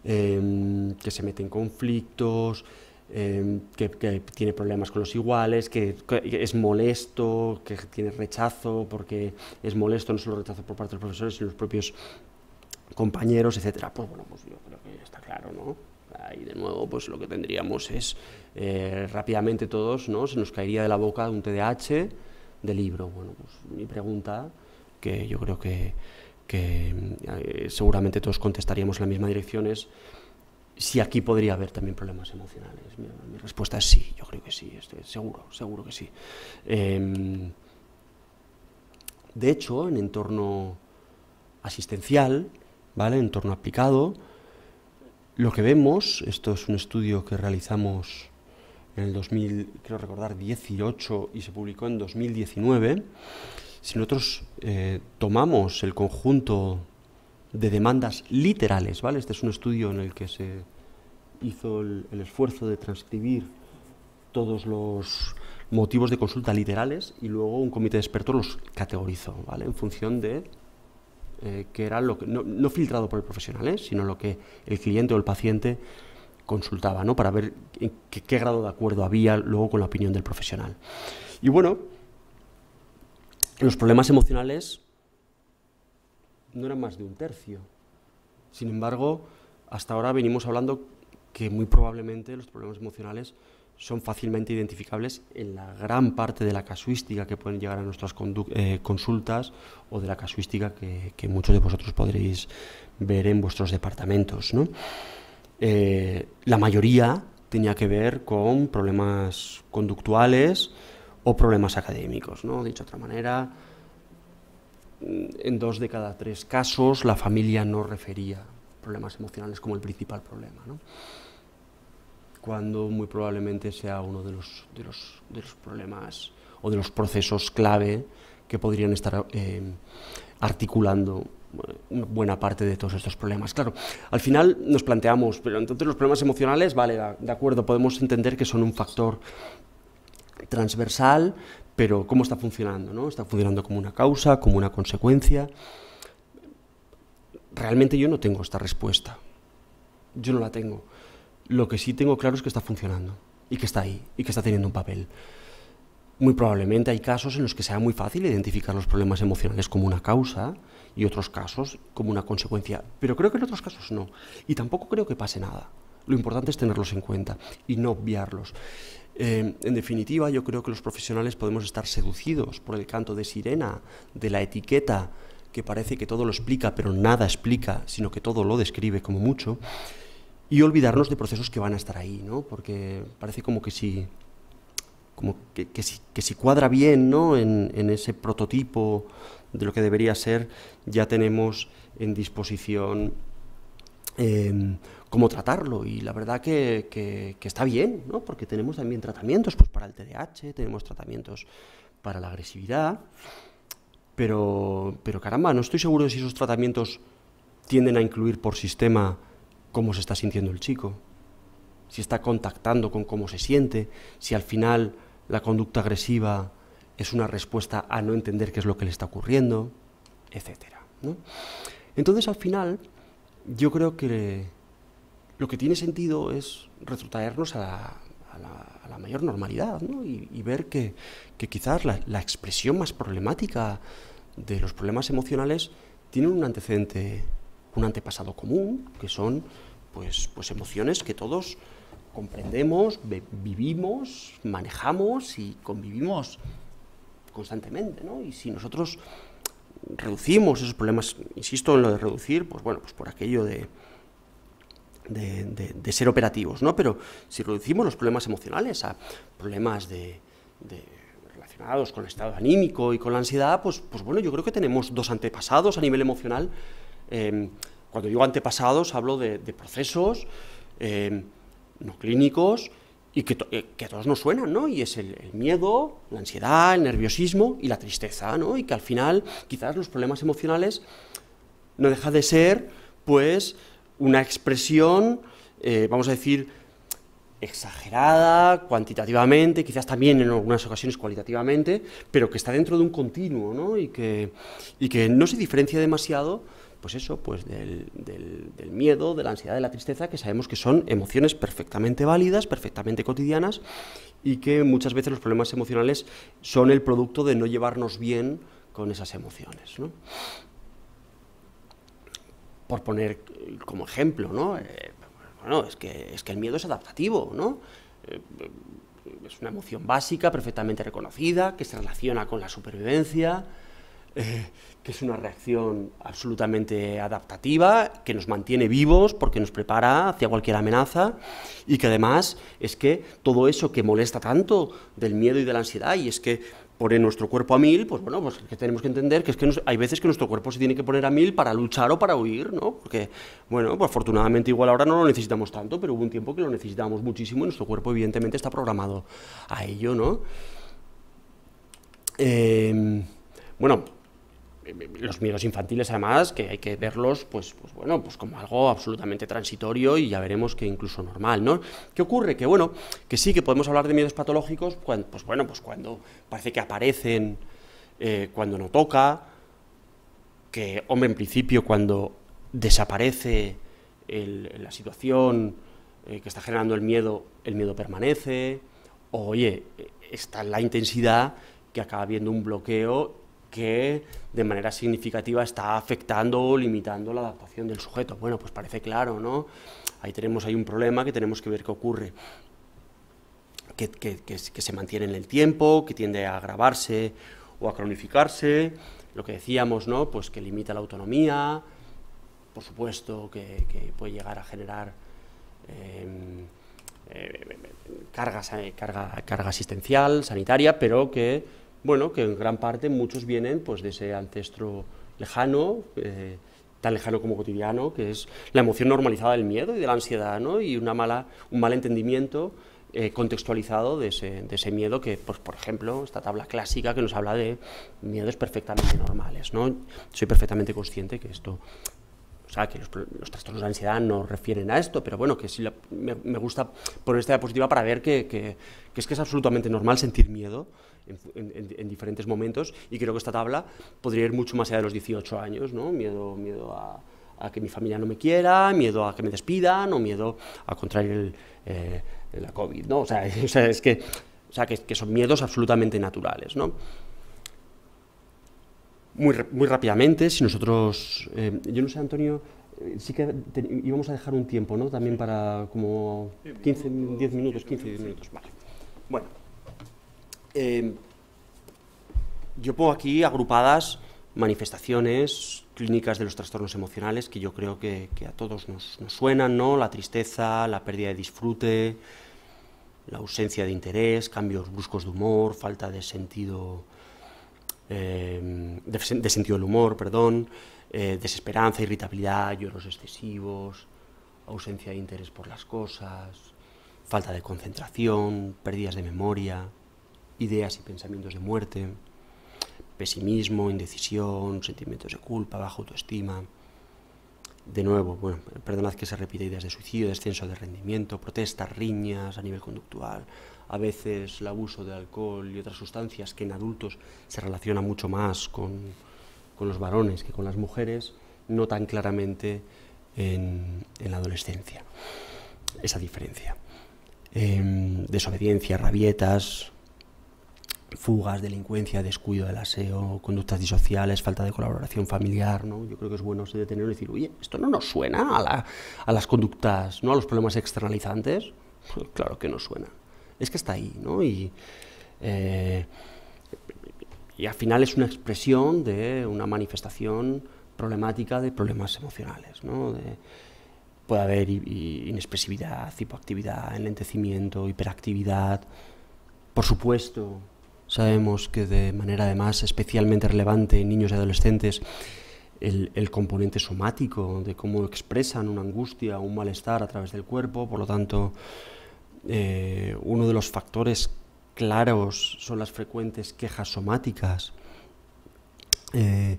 eh, que se mete en conflictos, Em, que, tiene problemas con los iguales, que, es molesto, que tiene rechazo, porque es molesto no solo rechazo por parte de los profesores, sino los propios compañeros, etcétera. Pues bueno, pues yo creo que está claro, ¿no? Ahí de nuevo, pues lo que tendríamos es eh, rápidamente todos, ¿no? Se nos caería de la boca un TDAH de libro. Bueno, pues mi pregunta, que yo creo que, eh, seguramente todos contestaríamos en la misma dirección es si aquí podría haber también problemas emocionales. Mi, respuesta es sí, yo creo que sí, estoy seguro, seguro que sí. Em, de hecho, en entorno asistencial, ¿vale? En entorno aplicado, lo que vemos, esto es un estudio que realizamos en el 2000, creo recordar, 18 y se publicó en 2019, si nosotros eh, tomamos el conjunto de demandas literales, ¿vale? Este es un estudio en el que se hizo el, esfuerzo de transcribir todos los motivos de consulta literales y luego un comité de expertos los categorizó, ¿vale? En función de eh, que era lo que, no, filtrado por el profesional, ¿eh? sino lo que el cliente o el paciente consultaba, ¿no? Para ver en qué, grado de acuerdo había luego con la opinión del profesional. Y bueno, los problemas emocionales no era más de un tercio. Sin embargo, hasta ahora venimos hablando que muy probablemente los problemas emocionales son fácilmente identificables en la gran parte de la casuística que pueden llegar a nuestras eh, consultas o de la casuística que, muchos de vosotros podréis ver en vuestros departamentos. Eh, la mayoría tenía que ver con problemas conductuales o problemas académicos. Dicho de otra manera, Mm, en dos de cada tres casos la familia no refería problemas emocionales como el principal problema, cuando muy probablemente sea uno de los, de los, de los problemas o de los procesos clave que podrían estar eh, articulando una buena parte de todos estos problemas. Claro, al final nos planteamos, pero entonces los problemas emocionales, vale, de acuerdo, podemos entender que son un factor transversal, pero cómo está funcionando, ¿no? Está funcionando como una causa, como una consecuencia. Realmente yo no tengo esta respuesta. Yo no la tengo. Lo que sí tengo claro es que está funcionando y que está ahí y que está teniendo un papel. Muy probablemente hay casos en los que sea muy fácil identificar los problemas emocionales como una causa y otros casos como una consecuencia, pero creo que en otros casos no. Y tampoco creo que pase nada. Lo importante es tenerlos en cuenta y no obviarlos. Em, en definitiva, yo creo que los profesionales podemos estar seducidos por el canto de sirena, de la etiqueta, que parece que todo lo explica, pero nada explica, sino que todo lo describe como mucho, y olvidarnos de procesos que van a estar ahí, ¿no? Porque parece como que si, como que, si, cuadra bien ¿no? en, ese prototipo de lo que debería ser, ya tenemos en disposición em, cómo tratarlo. Y la verdad que, está bien, ¿no? porque tenemos también tratamientos pues, para el TDAH, tenemos tratamientos para la agresividad, pero, pero caramba, no estoy seguro de si esos tratamientos tienden a incluir por sistema cómo se está sintiendo el chico, si está contactando con cómo se siente, si al final la conducta agresiva es una respuesta a no entender qué es lo que le está ocurriendo, etc. Entonces al final yo creo que lo que tiene sentido es retrotraernos a la, mayor normalidad y, ver que, quizás la, expresión más problemática de los problemas emocionales tiene un antecedente, un antepasado común, que son pues, pues emociones que todos comprendemos, vivimos, manejamos y convivimos constantemente. ¿no? Y si nosotros reducimos esos problemas, insisto en lo de reducir, pues bueno, pues por aquello de, de, ser operativos, ¿no? Pero si reducimos los problemas emocionales a problemas relacionados con el estado anímico y con la ansiedad, pues, pues bueno, yo creo que tenemos dos antepasados a nivel emocional. Em, cuando digo antepasados, hablo de, procesos em, no clínicos y eh, que, a todos nos suenan, ¿no? Y es el, miedo, la ansiedad, el nerviosismo y la tristeza, ¿no? Y que al final, quizás los problemas emocionales no deja de ser, pues, una expresión, eh, vamos a decir, exagerada cuantitativamente, quizás también en algunas ocasiones cualitativamente, pero que está dentro de un continuo ¿no? y, que, que no se diferencia demasiado pues eso, pues del, del, miedo, de la ansiedad, de la tristeza, que sabemos que son emociones perfectamente válidas, perfectamente cotidianas y que muchas veces los problemas emocionales son el producto de no llevarnos bien con esas emociones. ¿no? por poner como ejemplo, ¿no? Eh, bueno, es que, es que el miedo es adaptativo, ¿no? Eh, es una emoción básica, perfectamente reconocida, que se relaciona con la supervivencia, eh, que es una reacción absolutamente adaptativa, que nos mantiene vivos porque nos prepara hacia cualquier amenaza y que además es que todo eso que molesta tanto del miedo y de la ansiedad, y es que pone nuestro cuerpo a mil, pues bueno, pues que tenemos que entender que es que hay veces que nuestro cuerpo se tiene que poner a mil para luchar o para huir, ¿no? Porque, bueno, pues afortunadamente igual ahora no lo necesitamos tanto, pero hubo un tiempo que lo necesitábamos muchísimo y nuestro cuerpo evidentemente está programado a ello, ¿no? Eh, bueno, eh, eh, los miedos infantiles además que hay que verlos pues, pues, bueno pues como algo absolutamente transitorio y ya veremos que incluso normal no qué ocurre que bueno que sí que podemos hablar de miedos patológicos cuando, pues bueno pues cuando parece que aparecen eh, cuando no toca que hombre en principio cuando desaparece la situación que está generando el miedo el miedo permanece oye está la intensidad que acaba habiendo un bloqueo que de manera significativa está afectando o limitando la adaptación del sujeto. Bueno, pues parece claro, ¿no? Ahí tenemos ahí un problema que tenemos que ver qué ocurre. Que, que, se mantiene en el tiempo, que tiende a agravarse o a cronificarse, lo que decíamos, ¿no? Pues que limita la autonomía, por supuesto que, puede llegar a generar em, eh, cargas, eh, carga, carga asistencial, sanitaria, pero que bueno, que en gran parte muchos vienen pues, de ese ancestro lejano, eh, tan lejano como cotidiano, que es la emoción normalizada del miedo y de la ansiedad, ¿no? y una mala, un mal entendimiento eh, contextualizado de ese, de ese, miedo que, pues, por ejemplo, esta tabla clásica que nos habla de miedos perfectamente normales. ¿no? Soy perfectamente consciente que esto o sea, que los, trastornos de ansiedad no refieren a esto, pero bueno, que sí me, gusta poner esta diapositiva para ver que, que, que, es que es absolutamente normal sentir miedo en, diferentes momentos y creo que esta tabla podría ir mucho más allá de los 18 años, ¿no? Miedo, miedo a, que mi familia no me quiera, miedo a que me despidan o miedo a contraer eh, la COVID, ¿no? (laughs) O sea, es que, o sea, que, son miedos absolutamente naturales, ¿no? Muy, muy, rápidamente, si nosotros, eh, yo no sé, Antonio, eh, sí que íbamos a dejar un tiempo, ¿no? También para como 15, 10 minutos, 15, minutos, vale. Bueno. Em, yo pongo aquí agrupadas manifestaciones clínicas de los trastornos emocionales que yo creo que, a todos nos, suenan, ¿no? La tristeza, la pérdida de disfrute, la ausencia de interés, cambios bruscos de humor, falta de sentido, em, sentido del humor, perdón, eh, desesperanza, irritabilidad, lloros excesivos, ausencia de interés por las cosas, falta de concentración, pérdidas de memoria, ideas y pensamientos de muerte, pesimismo, indecisión, sentimientos de culpa, bajo autoestima. De nuevo, bueno, perdonad que se repita ideas de suicidio, descenso de rendimiento, protestas, riñas a nivel conductual, a veces el abuso de alcohol y otras sustancias que en adultos se relaciona mucho más con, los varones que con las mujeres, no tan claramente en, la adolescencia. Esa diferencia. Em, desobediencia, rabietas, fugas, delincuencia, descuido del aseo, conductas disociales, falta de colaboración familiar, ¿no? Yo creo que es bueno detenerlo y decir, oye, esto no nos suena a, las conductas, ¿no? A los problemas externalizantes. (laughs) claro que no suena. Es que está ahí, ¿no? Eh, y, al final es una expresión de una manifestación problemática de problemas emocionales, ¿no? puede haber inexpresividad, hipoactividad, enlentecimiento, hiperactividad, por supuesto, Sabemos que de manera además especialmente relevante en niños y adolescentes el, componente somático, de cómo expresan una angustia, o un malestar a través del cuerpo, por lo tanto eh, uno de los factores claros son las frecuentes quejas somáticas. Eh,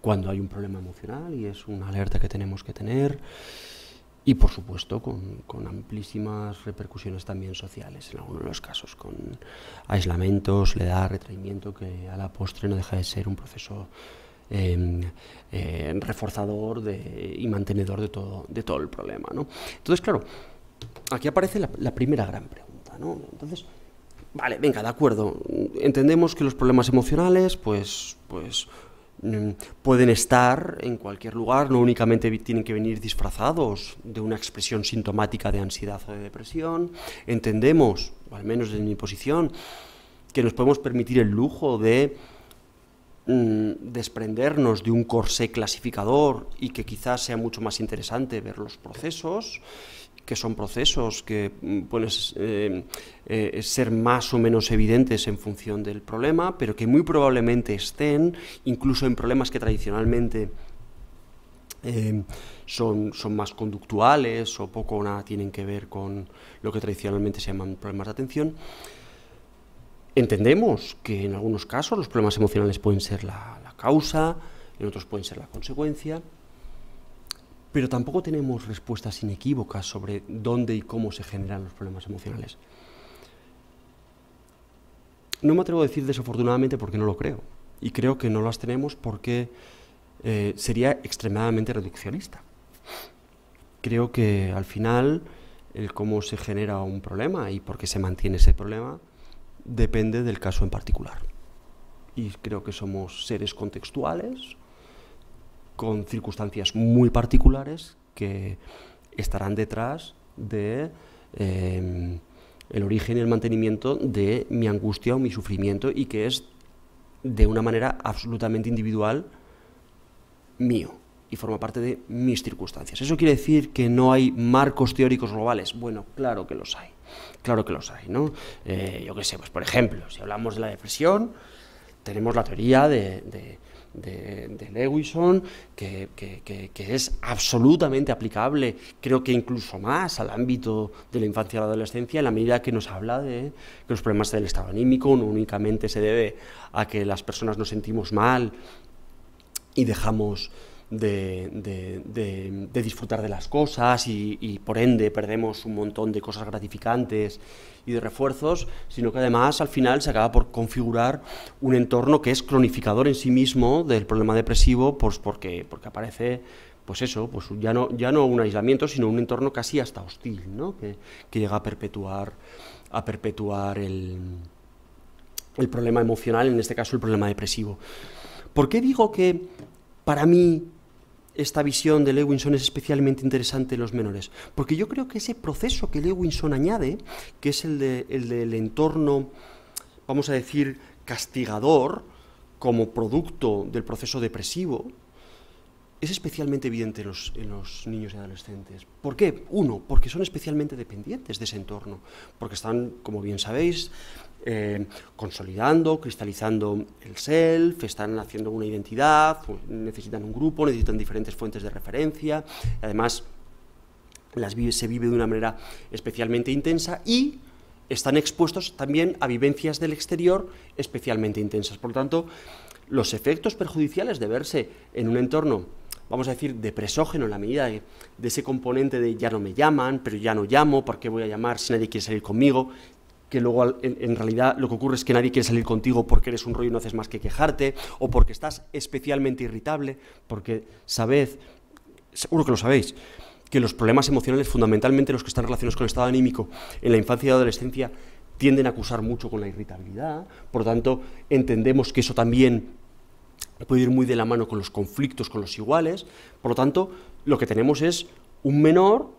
cuando hay un problema emocional y es una alerta que tenemos que tener y por supuesto con, con, amplísimas repercusiones también sociales en algunos de los casos, con aislamientos, le da retraimiento, que a la postre no deja de ser un proceso em, em, reforzador de, y mantenedor de todo, de todo el problema. ¿no? Entonces, claro, aquí aparece la, la primera gran pregunta. ¿no? Entonces, vale, venga, de acuerdo, entendemos que los problemas emocionales, pues, pues Mm, pueden estar en cualquier lugar, no únicamente tienen que venir disfrazados de una expresión sintomática de ansiedad o de depresión. Entendemos, al menos desde mi posición, que nos podemos permitir el lujo de mm, desprendernos de un corsé clasificador y que quizás sea mucho más interesante ver los procesos que son procesos que mm, pueden eh, eh, ser más o menos evidentes en función del problema, pero que muy probablemente estén, incluso en problemas que tradicionalmente eh, son, más conductuales o poco o nada tienen que ver con lo que tradicionalmente se llaman problemas de atención. Entendemos que en algunos casos los problemas emocionales pueden ser la, la causa, en otros pueden ser la consecuencia, pero tampoco tenemos respuestas inequívocas sobre dónde y cómo se generan los problemas emocionales. No me atrevo a decir desafortunadamente porque no lo creo, y creo que no las tenemos porque eh, sería extremadamente reduccionista. Creo que al final el cómo se genera un problema y por qué se mantiene ese problema depende del caso en particular. Y creo que somos seres contextuales, con circunstancias muy particulares que estarán detrás de em, el origen y el mantenimiento de mi angustia o mi sufrimiento y que es de una manera absolutamente individual mío y forma parte de mis circunstancias. ¿Eso quiere decir que no hay marcos teóricos globales? Bueno, claro que los hay. Claro que los hay, ¿no? Eh, yo qué sé, pues por ejemplo, si hablamos de la depresión, tenemos la teoría de, de, Lewison, que, que, es absolutamente aplicable, creo que incluso más al ámbito de la infancia y la adolescencia, en la medida que nos habla de que los problemas del estado anímico no únicamente se debe a que las personas nos sentimos mal y dejamos de, disfrutar de las cosas y, por ende perdemos un montón de cosas gratificantes y de refuerzos, sino que además al final se acaba por configurar un entorno que es cronificador en sí mismo del problema depresivo, pues porque, porque aparece pues eso, pues ya no, ya no un aislamiento, sino un entorno casi hasta hostil, ¿no? que, llega a perpetuar, a perpetuar el, el problema emocional, en este caso el problema depresivo. ¿Por qué digo que para mí esta visión de Lewinson es especialmente interesante en los menores? Porque yo creo que ese proceso que Lewinson añade, que es el, del entorno, vamos a decir, castigador, como producto del proceso depresivo, es especialmente evidente en los, niños y adolescentes. ¿Por qué? Uno, porque son especialmente dependientes de ese entorno, porque están, como bien sabéis, eh, consolidando, cristalizando el self, están haciendo una identidad, pues, necesitan un grupo, necesitan diferentes fuentes de referencia, además las se vive de una manera especialmente intensa y están expuestos también a vivencias del exterior especialmente intensas. Por lo tanto, los efectos perjudiciales de verse en un entorno, vamos a decir, depresógeno en la medida de, ese componente de ya no me llaman, pero ya no llamo, ¿por qué voy a llamar si nadie quiere salir conmigo? que luego en, realidad lo que ocurre es que nadie quiere salir contigo porque eres un rollo y no haces más que quejarte, o porque estás especialmente irritable, porque sabes seguro que lo sabéis, que los problemas emocionales, fundamentalmente los que están relacionados con el estado anímico en la infancia y adolescencia, tienden a acusar mucho con la irritabilidad, por lo tanto entendemos que eso también puede ir muy de la mano con los conflictos, con los iguales, por lo tanto lo que tenemos es un menor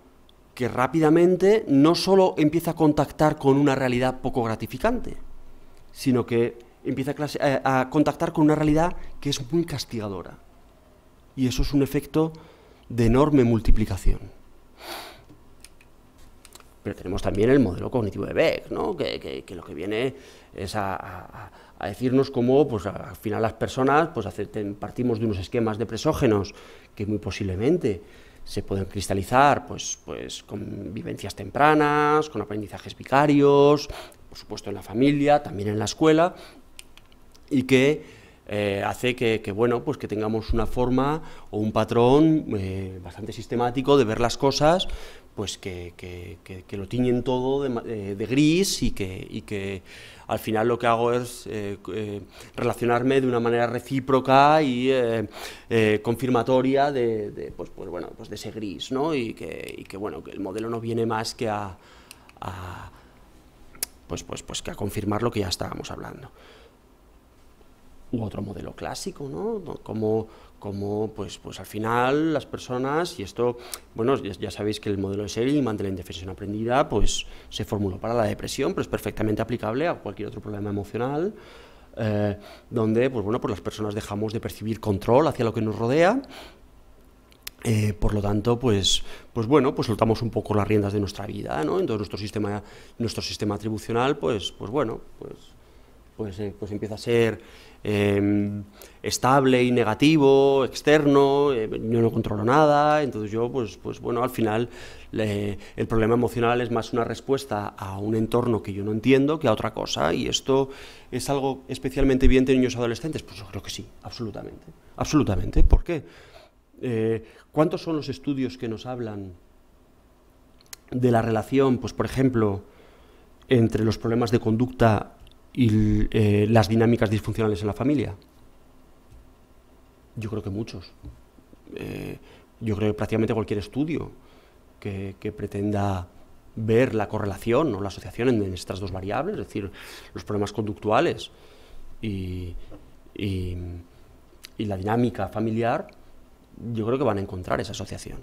que rápidamente no solo empieza a contactar con una realidad poco gratificante, sino que empieza eh, a, contactar con una realidad que es muy castigadora. Y eso es un efecto de enorme multiplicación. Pero tenemos también el modelo cognitivo de Beck, ¿no? que, lo que viene es a, decirnos cómo pues, al final las personas pues, partimos de unos esquemas de presógenos que muy posiblemente se pueden cristalizar pues, pues, con vivencias tempranas, con aprendizajes vicarios, por supuesto en la familia, también en la escuela, y que eh, hace que, bueno, pues que tengamos una forma o un patrón eh, bastante sistemático de ver las cosas, pues que, lo tiñen todo de, eh, gris y que al final lo que hago es eh, eh, relacionarme de una manera recíproca y eh, confirmatoria de, pues, pues, bueno, pues, de ese gris, ¿no? Y que, bueno, que el modelo no viene más que a, a pues, pues, pues que a confirmar lo que ya estábamos hablando. U otro modelo clásico, ¿no? Como como pues, pues al final las personas, y esto, bueno, ya, sabéis que el modelo de Seligman de la indefensión aprendida, pues se formuló para la depresión, pero es perfectamente aplicable a cualquier otro problema emocional, eh, donde, pues bueno, pues las personas dejamos de percibir control hacia lo que nos rodea, eh, por lo tanto, pues, pues bueno, pues soltamos un poco las riendas de nuestra vida, ¿no? Entonces nuestro sistema, nuestro sistema atribucional, pues, pues bueno, pues pues, eh, pues, empieza a ser em, estable y negativo, externo, eh, yo no controlo nada, entonces yo, pues, pues bueno, al final el problema emocional es más una respuesta a un entorno que yo no entiendo que a otra cosa, y esto es algo especialmente evidente en niños adolescentes, pues yo creo que sí, absolutamente, absolutamente, ¿por qué? Eh, ¿Cuántos son los estudios que nos hablan de la relación, pues por ejemplo, entre los problemas de conducta y eh, las dinámicas disfuncionales en la familia? Yo creo que muchos. Eh, yo creo que prácticamente cualquier estudio que, pretenda ver la correlación o la asociación entre estas dos variables, es decir, los problemas conductuales y, la dinámica familiar, yo creo que van a encontrar esa asociación.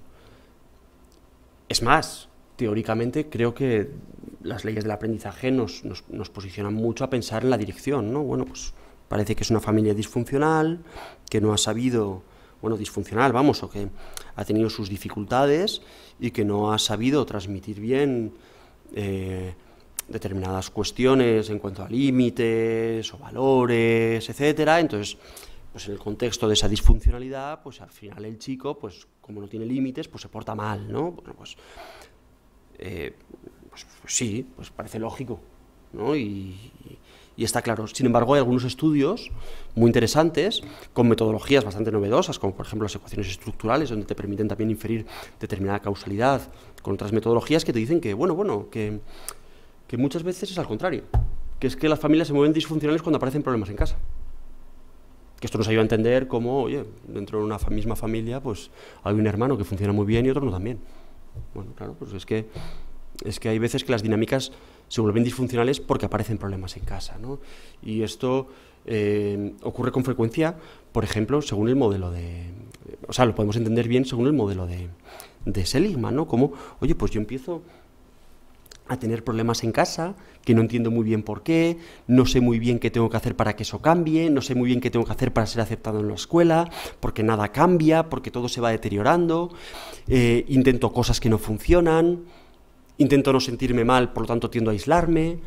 Es más, teóricamente creo que las leyes del aprendizaje nos, posicionan mucho a pensar en la dirección, ¿no? Bueno, pues parece que es una familia disfuncional, que no ha sabido, bueno, disfuncional, vamos, o que ha tenido sus dificultades y que no ha sabido transmitir bien eh, determinadas cuestiones en cuanto a límites o valores, etcétera. Entonces, pues en el contexto de esa disfuncionalidad, pues al final el chico, pues como no tiene límites, pues se porta mal, ¿no? Bueno, pues eh, pues, pues sí, pues parece lógico, Y, está claro. Sin embargo, hay algunos estudios muy interesantes con metodologías bastante novedosas, como por ejemplo las ecuaciones estructurales, donde te permiten también inferir determinada causalidad, con otras metodologías que te dicen que, bueno, bueno, que, muchas veces es al contrario, que es que las familias se mueven disfuncionales cuando aparecen problemas en casa que esto nos ayuda a entender cómo, oye, dentro de una misma familia, pues hay un hermano que funciona muy bien y otro no también. Bueno, claro, pues es que, es que hay veces que las dinámicas se vuelven disfuncionales porque aparecen problemas en casa, ¿no? Y esto eh, ocurre con frecuencia, por ejemplo, según el modelo de... O sea, lo podemos entender bien según el modelo de, de Seligman, ¿no? Como, oye, pues yo empiezo a tener problemas en casa, que no entiendo muy bien por qué, no sé muy bien qué tengo que hacer para que eso cambie, no sé muy bien qué tengo que hacer para ser aceptado en la escuela, porque nada cambia, porque todo se va deteriorando, eh, intento cosas que no funcionan, intento no sentirme mal, por lo tanto tiendo a aislarme,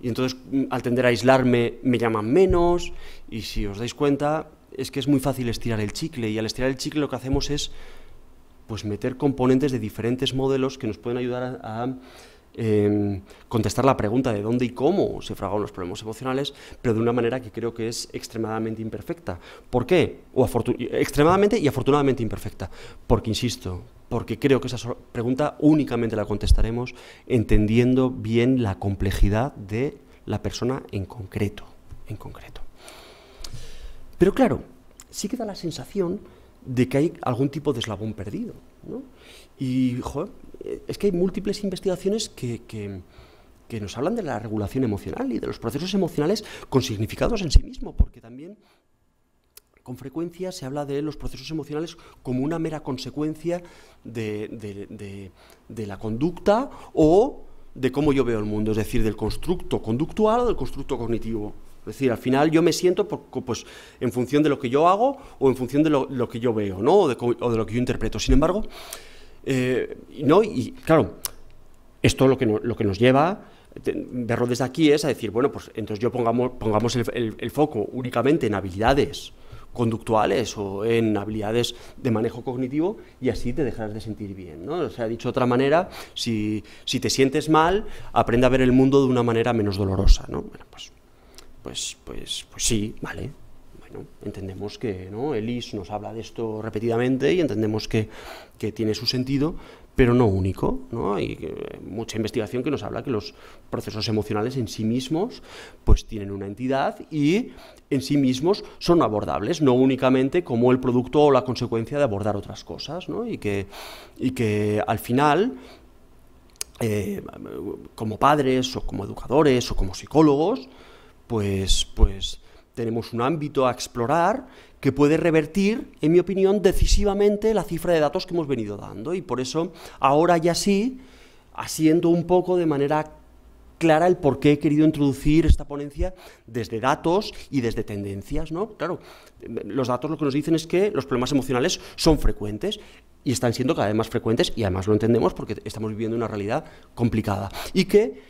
y entonces mm, al tender a aislarme me llaman menos, y si os dais cuenta, es que es muy fácil estirar el chicle, y al estirar el chicle lo que hacemos es pues meter componentes de diferentes modelos que nos pueden ayudar a Em, contestar la pregunta de dónde y cómo se fraguan los problemas emocionales, pero de una manera que creo que es extremadamente imperfecta. ¿Por qué? O extremadamente y afortunadamente imperfecta. Porque, insisto, porque creo que esa pregunta únicamente la contestaremos entendiendo bien la complejidad de la persona en concreto. En concreto. Pero claro, sí que da la sensación de que hay algún tipo de eslabón perdido. ¿no? Y es que hay múltiples investigaciones que, nos hablan de la regulación emocional y de los procesos emocionales con significados en sí mismo, porque también con frecuencia se habla de los procesos emocionales como una mera consecuencia de, de, la conducta o de cómo yo veo el mundo, es decir, del constructo conductual o del constructo cognitivo. Es decir, al final yo me siento pues, en función de lo que yo hago o en función de lo, que yo veo, o de lo que yo interpreto. Sin embargo, eh, ¿no? Y claro, esto lo que, lo que nos lleva verlo desde aquí es a decir, bueno, pues entonces yo pongamos, pongamos el, foco únicamente en habilidades conductuales o en habilidades de manejo cognitivo y así te dejarás de sentir bien. ¿no? O sea, dicho de otra manera, si, si te sientes mal, aprende a ver el mundo de una manera menos dolorosa. ¿no? Bueno, pues, pues, pues, pues sí, vale, bueno, Entendemos que ¿no? Elis nos habla de esto repetidamente y entendemos que, que tiene su sentido, pero no único. Hay eh, mucha investigación que nos habla que los procesos emocionales en sí mismos pues tienen una entidad y en sí mismos son abordables, no únicamente como el producto o la consecuencia de abordar otras cosas, y, que, que al final eh, como padres o como educadores o como psicólogos, pues, pues tenemos un ámbito a explorar que puede revertir, en mi opinión, decisivamente la cifra de datos que hemos venido dando. Y por eso, ahora ya sí, haciendo un poco de manera clara el por qué he querido introducir esta ponencia desde datos y desde tendencias, ¿no? Claro, los datos lo que nos dicen es que los problemas emocionales son frecuentes y están siendo cada vez más frecuentes y además lo entendemos porque estamos viviendo una realidad complicada y que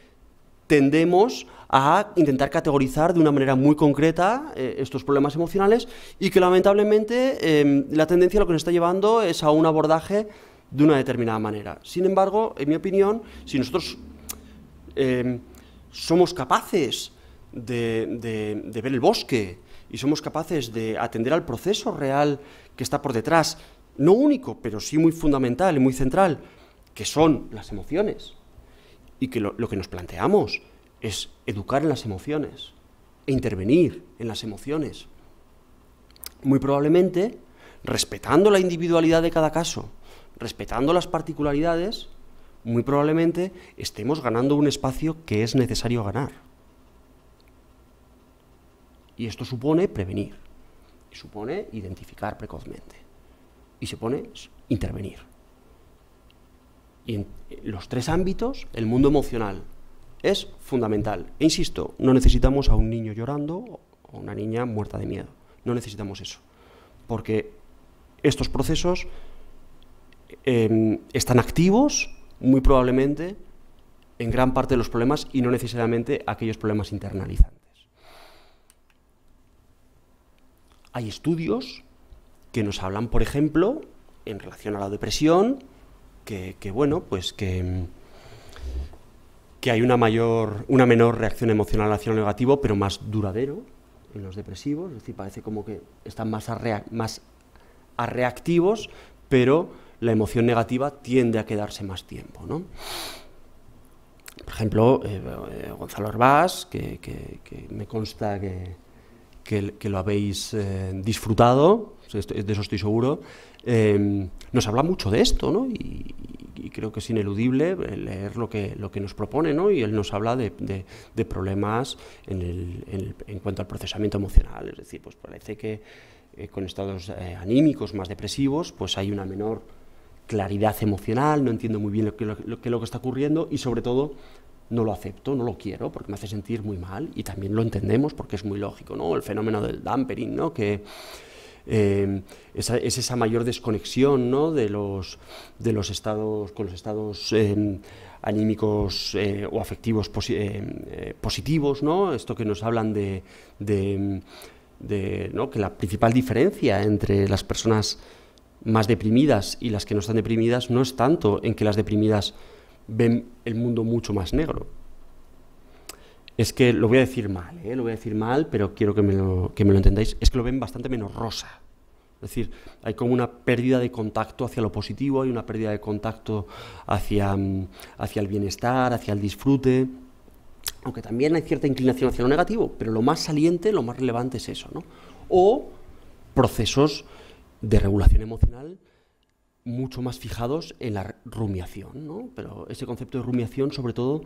tendemos a intentar categorizar de una manera muy concreta eh, estos problemas emocionales y que lamentablemente em, la tendencia lo que nos está llevando es a un abordaje de una determinada manera. Sin embargo, en mi opinión, si nosotros em, somos capaces de ver el bosque y somos capaces de atender al proceso real que está por detrás, no único, pero sí muy fundamental y muy central, que son las emociones, y que lo, que nos planteamos es educar en las emociones e intervenir en las emociones. Muy probablemente respetando la individualidad de cada caso, respetando las particularidades, muy probablemente estemos ganando un espacio que es necesario ganar. Y esto supone prevenir, supone identificar precozmente, y supone intervenir. Y en los tres ámbitos, el mundo emocional es fundamental. E insisto, no necesitamos a un niño llorando o una niña muerta de miedo. No necesitamos eso. Porque estos procesos em, están activos, muy probablemente, en gran parte de los problemas y no necesariamente aquellos problemas internalizantes. Hay estudios que nos hablan, por ejemplo, en relación a la depresión, que, bueno, pues que, que hay una mayor, una menor reacción emocional hacia lo negativo, pero más duradero en los depresivos, es decir, parece como que están más, más arreactivos, pero la emoción negativa tiende a quedarse más tiempo, ¿no? Por ejemplo, eh, eh, Gonzalo Herbás, que, me consta que, que lo habéis eh, disfrutado, de eso estoy seguro, nos habla mucho de esto, ¿no? Y, creo que es ineludible leer lo que, lo que nos propone, ¿no? Y él nos habla de, problemas en, cuanto al procesamiento emocional, es decir, pues parece que eh, con estados eh, anímicos más depresivos, pues hay una menor claridad emocional, no entiendo muy bien lo que, lo, que, está ocurriendo y sobre todo no lo acepto, no lo quiero, porque me hace sentir muy mal y también lo entendemos porque es muy lógico, ¿no? El fenómeno del dampering, ¿no? Que, Em, es esa mayor desconexión ¿no? de, los, de los estados, con los estados em, anímicos eh, o afectivos em, eh, positivos, ¿no? esto que nos hablan de, de ¿no? que la principal diferencia entre las personas más deprimidas y las que no están deprimidas no es tanto en que las deprimidas ven el mundo mucho más negro, es que lo voy a decir mal, ¿eh? lo voy a decir mal, pero quiero que me, lo, que me lo entendáis, es que lo ven bastante menos rosa. Es decir, hay como una pérdida de contacto hacia lo positivo, hay una pérdida de contacto hacia, mm, hacia el bienestar, hacia el disfrute, aunque también hay cierta inclinación hacia lo negativo, pero lo más saliente, lo más relevante es eso. ¿no? O procesos de regulación emocional mucho más fijados en la rumiación, ¿no? pero ese concepto de rumiación sobre todo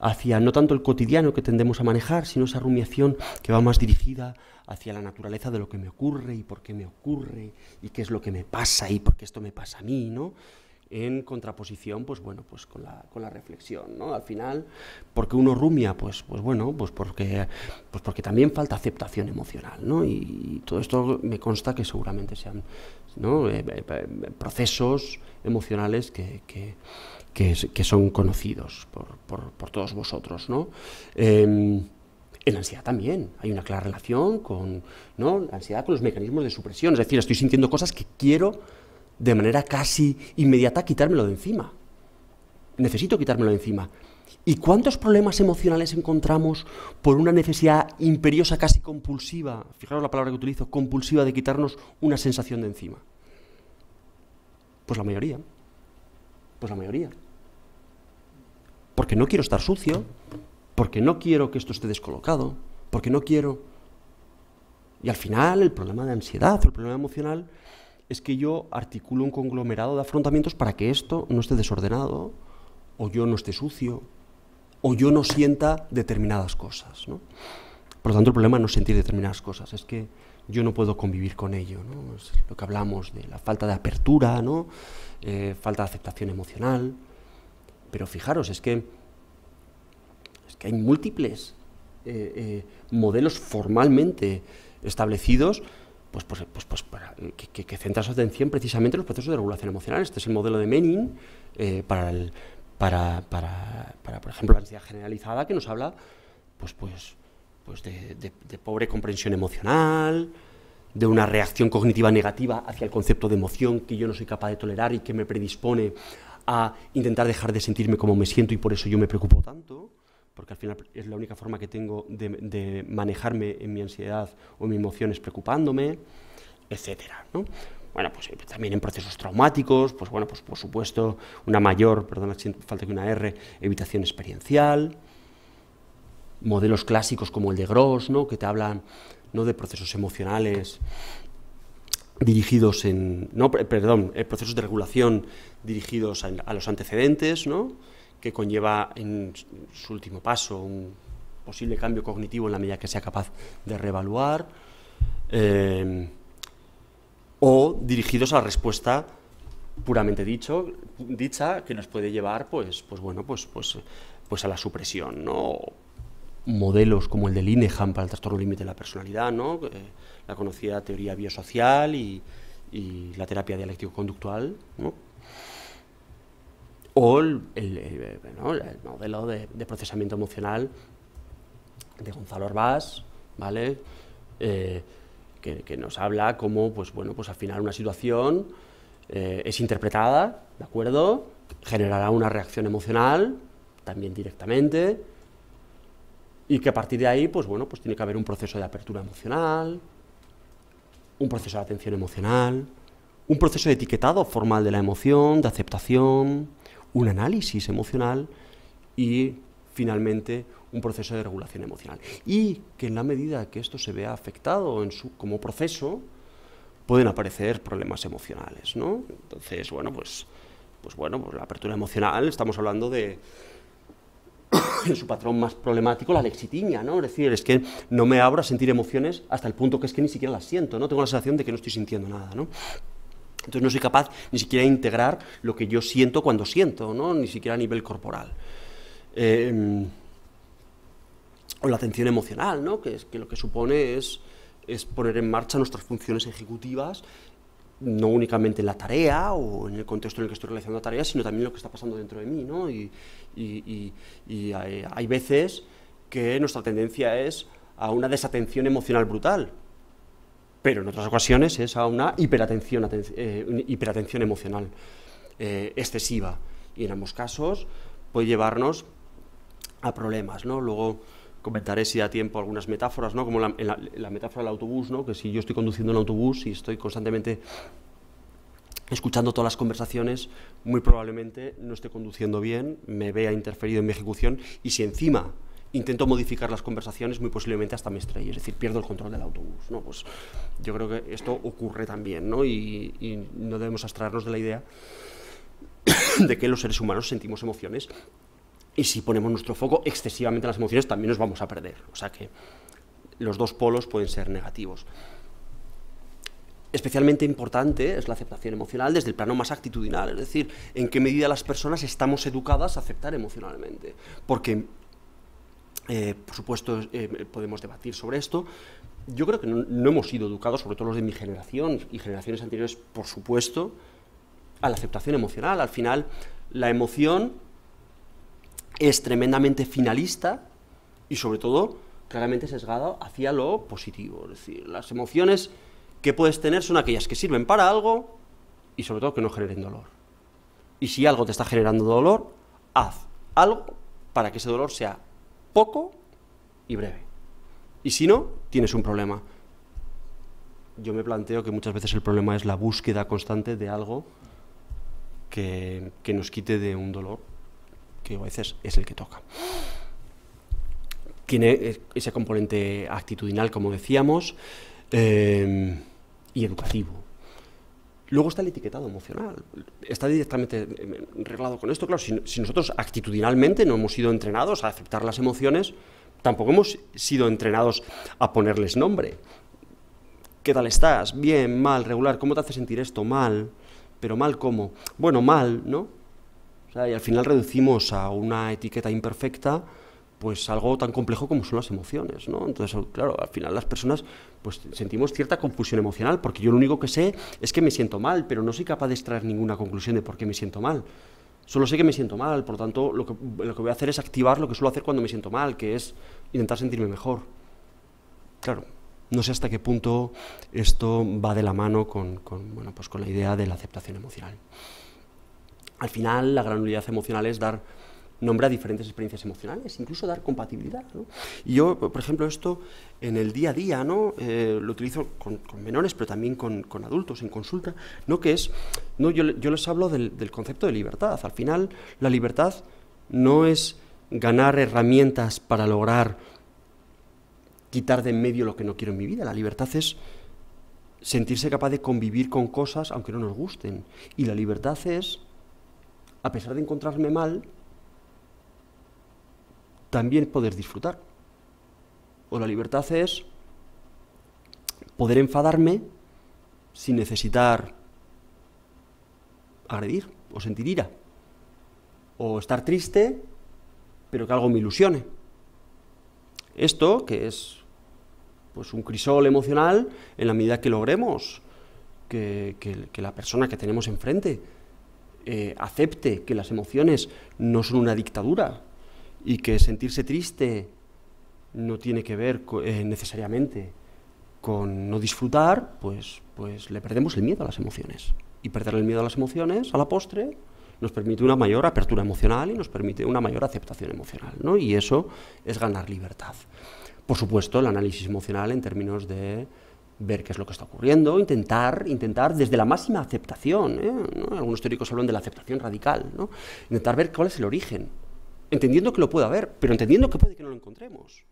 hacia no tanto el cotidiano que tendemos a manejar, sino esa rumiación que va más dirigida hacia la naturaleza de lo que me ocurre y por qué me ocurre y qué es lo que me pasa y por qué esto me pasa a mí, ¿no? En contraposición, pues bueno, pues con la, con la reflexión, ¿no? Al final, porque uno rumia, pues, pues bueno, pues porque, pues porque también falta aceptación emocional, ¿no? Y, todo esto me consta que seguramente sean ¿no? Eh, eh, eh, procesos emocionales que que, son conocidos por, por, todos vosotros. ¿no? Em, en la ansiedad también hay una clara relación con ¿no? la ansiedad con los mecanismos de supresión. Es decir, estoy sintiendo cosas que quiero de manera casi inmediata quitármelo de encima. Necesito quitármelo de encima. ¿Y cuántos problemas emocionales encontramos por una necesidad imperiosa, casi compulsiva? Fijaros la palabra que utilizo, compulsiva de quitarnos una sensación de encima. Pues la mayoría. Pues la mayoría porque no quiero estar sucio, porque no quiero que esto esté descolocado, porque no quiero... Y al final el problema de ansiedad, el problema emocional, es que yo articulo un conglomerado de afrontamientos para que esto no esté desordenado, o yo no esté sucio, o yo no sienta determinadas cosas. ¿no? Por lo tanto, el problema no es sentir determinadas cosas, es que yo no puedo convivir con ello. Es lo que hablamos de la falta de apertura, ¿no? Eh, falta de aceptación emocional, pero fijaros, es que, es que hay múltiples eh, eh, modelos formalmente establecidos pues, pues, pues, pues que, centran su atención precisamente en los procesos de regulación emocional. Este es el modelo de Menin eh, para, para, por ejemplo, la ansiedad generalizada que nos habla pues, pues, pues de, de, pobre comprensión emocional, de una reacción cognitiva negativa hacia el concepto de emoción que yo no soy capaz de tolerar y que me predispone a intentar dejar de sentirme como me siento y por eso yo me preocupo tanto, porque al final es la única forma que tengo de, manejarme en mi ansiedad o en mis emociones preocupándome, etcétera, Bueno, pues eh, también en procesos traumáticos, pues bueno, pues por supuesto, una mayor, perdón, falta que una R, evitación experiencial, modelos clásicos como el de Gross, ¿no? que te hablan ¿no? de procesos emocionales dirigidos en, no, perdón, eh, procesos de regulación dirigidos a, los antecedentes, ¿no? que conlleva en su último paso un posible cambio cognitivo en la medida que sea capaz de reevaluar, eh, o dirigidos a la respuesta puramente dicho, dicha, que nos puede llevar, pues, pues bueno, pues, pues, pues a la supresión, ¿no? Modelos como el de Lineham para el trastorno límite de la personalidad, ¿no? Eh, la conocida teoría biosocial y, y la terapia dialéctico-conductual, ¿no? o el, eh, modelo de, procesamiento emocional de Gonzalo Arbás, ¿vale? Eh, que, nos habla cómo, pues bueno, pues al final una situación eh, es interpretada, ¿de acuerdo? Generará una reacción emocional, también directamente, y que a partir de ahí, pues bueno, pues tiene que haber un proceso de apertura emocional, un proceso de atención emocional, un proceso de etiquetado formal de la emoción, de aceptación, un análisis emocional y finalmente un proceso de regulación emocional. Y que en la medida que esto se vea afectado en su, como proceso, pueden aparecer problemas emocionales, ¿no? Entonces, bueno, pues, pues bueno, pues la apertura emocional, estamos hablando de (coughs) en su patrón más problemático, la lexitimia, ¿no? Es decir, es que no me abro a sentir emociones hasta el punto que es que ni siquiera las siento, ¿no? Tengo la sensación de que no estoy sintiendo nada, ¿no? Entonces no soy capaz ni siquiera de integrar lo que yo siento cuando siento, ¿no? ni siquiera a nivel corporal. Em, o la atención emocional, ¿no? que, es, lo que supone es, poner en marcha nuestras funciones ejecutivas no únicamente en la tarea o en el contexto en el que estoy realizando la tarea, sino también lo que está pasando dentro de mí. ¿no? Y, eh, hay, veces que nuestra tendencia es a una desatención emocional brutal pero en otras ocasiones es a una hiperatención, eh, emocional eh, excesiva. Y en ambos casos puede llevarnos a problemas. ¿no? Luego comentaré si da tiempo algunas metáforas, ¿no? como la, metáfora del autobús, ¿no? que si yo estoy conduciendo un autobús y estoy constantemente escuchando todas las conversaciones, muy probablemente no esté conduciendo bien, me vea interferido en mi ejecución y si encima intento modificar las conversaciones, muy posiblemente hasta me estrellé... es decir, pierdo el control del autobús. ¿no? Pues yo creo que esto ocurre también ¿no? Y, no debemos abstraernos de la idea (coughs) de que los seres humanos sentimos emociones y si ponemos nuestro foco excesivamente en las emociones también nos vamos a perder. O sea que los dos polos pueden ser negativos. Especialmente importante es la aceptación emocional desde el plano más actitudinal, es decir, en qué medida las personas estamos educadas a aceptar emocionalmente. Porque eh, por supuesto, eh, podemos debatir sobre esto. Yo creo que no, hemos sido educados, sobre todo los de mi generación y generaciones anteriores, por supuesto, a la aceptación emocional. Al final, la emoción es tremendamente finalista y, sobre todo, claramente sesgada hacia lo positivo. Es decir, las emociones que puedes tener son aquellas que sirven para algo y, sobre todo, que no generen dolor. Y si algo te está generando dolor, haz algo para que ese dolor sea poco y breve. Y si no, tienes un problema. Yo me planteo que muchas veces el problema es la búsqueda constante de algo que, nos quite de un dolor que a veces es el que toca. Tiene eh, ese componente actitudinal, como decíamos, eh, y educativo Luego está el etiquetado emocional. Está directamente eh, reglado con esto. Claro, si, nosotros actitudinalmente no hemos sido entrenados a aceptar las emociones, tampoco hemos sido entrenados a ponerles nombre. ¿Qué tal estás? Bien, mal, regular. ¿Cómo te hace sentir esto? Mal. Pero mal cómo? Bueno, mal, ¿no? y al final reducimos a una etiqueta imperfecta pues algo tan complejo como son las emociones, ¿no? Entonces, claro, al final las personas pues sentimos cierta confusión emocional, porque yo lo único que sé es que me siento mal, pero no soy capaz de extraer ninguna conclusión de por qué me siento mal. Solo sé que me siento mal, por lo tanto, lo que, voy a hacer es activar lo que suelo hacer cuando me siento mal, que es intentar sentirme mejor. Claro, no sé hasta qué punto esto va de la mano con, pues con la idea de la aceptación emocional. Al final, la granulidad emocional es dar nombrar diferentes experiencias emocionales, incluso dar compatibilidad. Y yo, por ejemplo, esto en el día a día ¿no? Eh, lo utilizo con, menores, pero también con, adultos en consulta, ¿no? que es, ¿no? yo, les hablo del concepto de libertad. Al final, la libertad no es ganar herramientas para lograr quitar de en medio lo que no quiero en mi vida. La libertad es sentirse capaz de convivir con cosas aunque no nos gusten. Y la libertad es, a pesar de encontrarme mal, también poder disfrutar. O la libertad es poder enfadarme sin necesitar agredir o sentir ira. O estar triste, pero que algo me ilusione. Esto, que es pues un crisol emocional, en la medida que logremos que, la persona que tenemos enfrente eh, acepte que las emociones no son una dictadura, y que sentirse triste no tiene que ver eh, necesariamente con no disfrutar, pues, pues le perdemos el miedo a las emociones. Y perder el miedo a las emociones, a la postre, nos permite una mayor apertura emocional y nos permite una mayor aceptación emocional. ¿no? Y eso es ganar libertad. Por supuesto, el análisis emocional en términos de ver qué es lo que está ocurriendo, intentar, intentar desde la máxima aceptación, ¿eh? algunos teóricos hablan de la aceptación radical, ¿no? intentar ver cuál es el origen, entendiendo que lo puede haber, pero entendiendo que puede que no lo encontremos.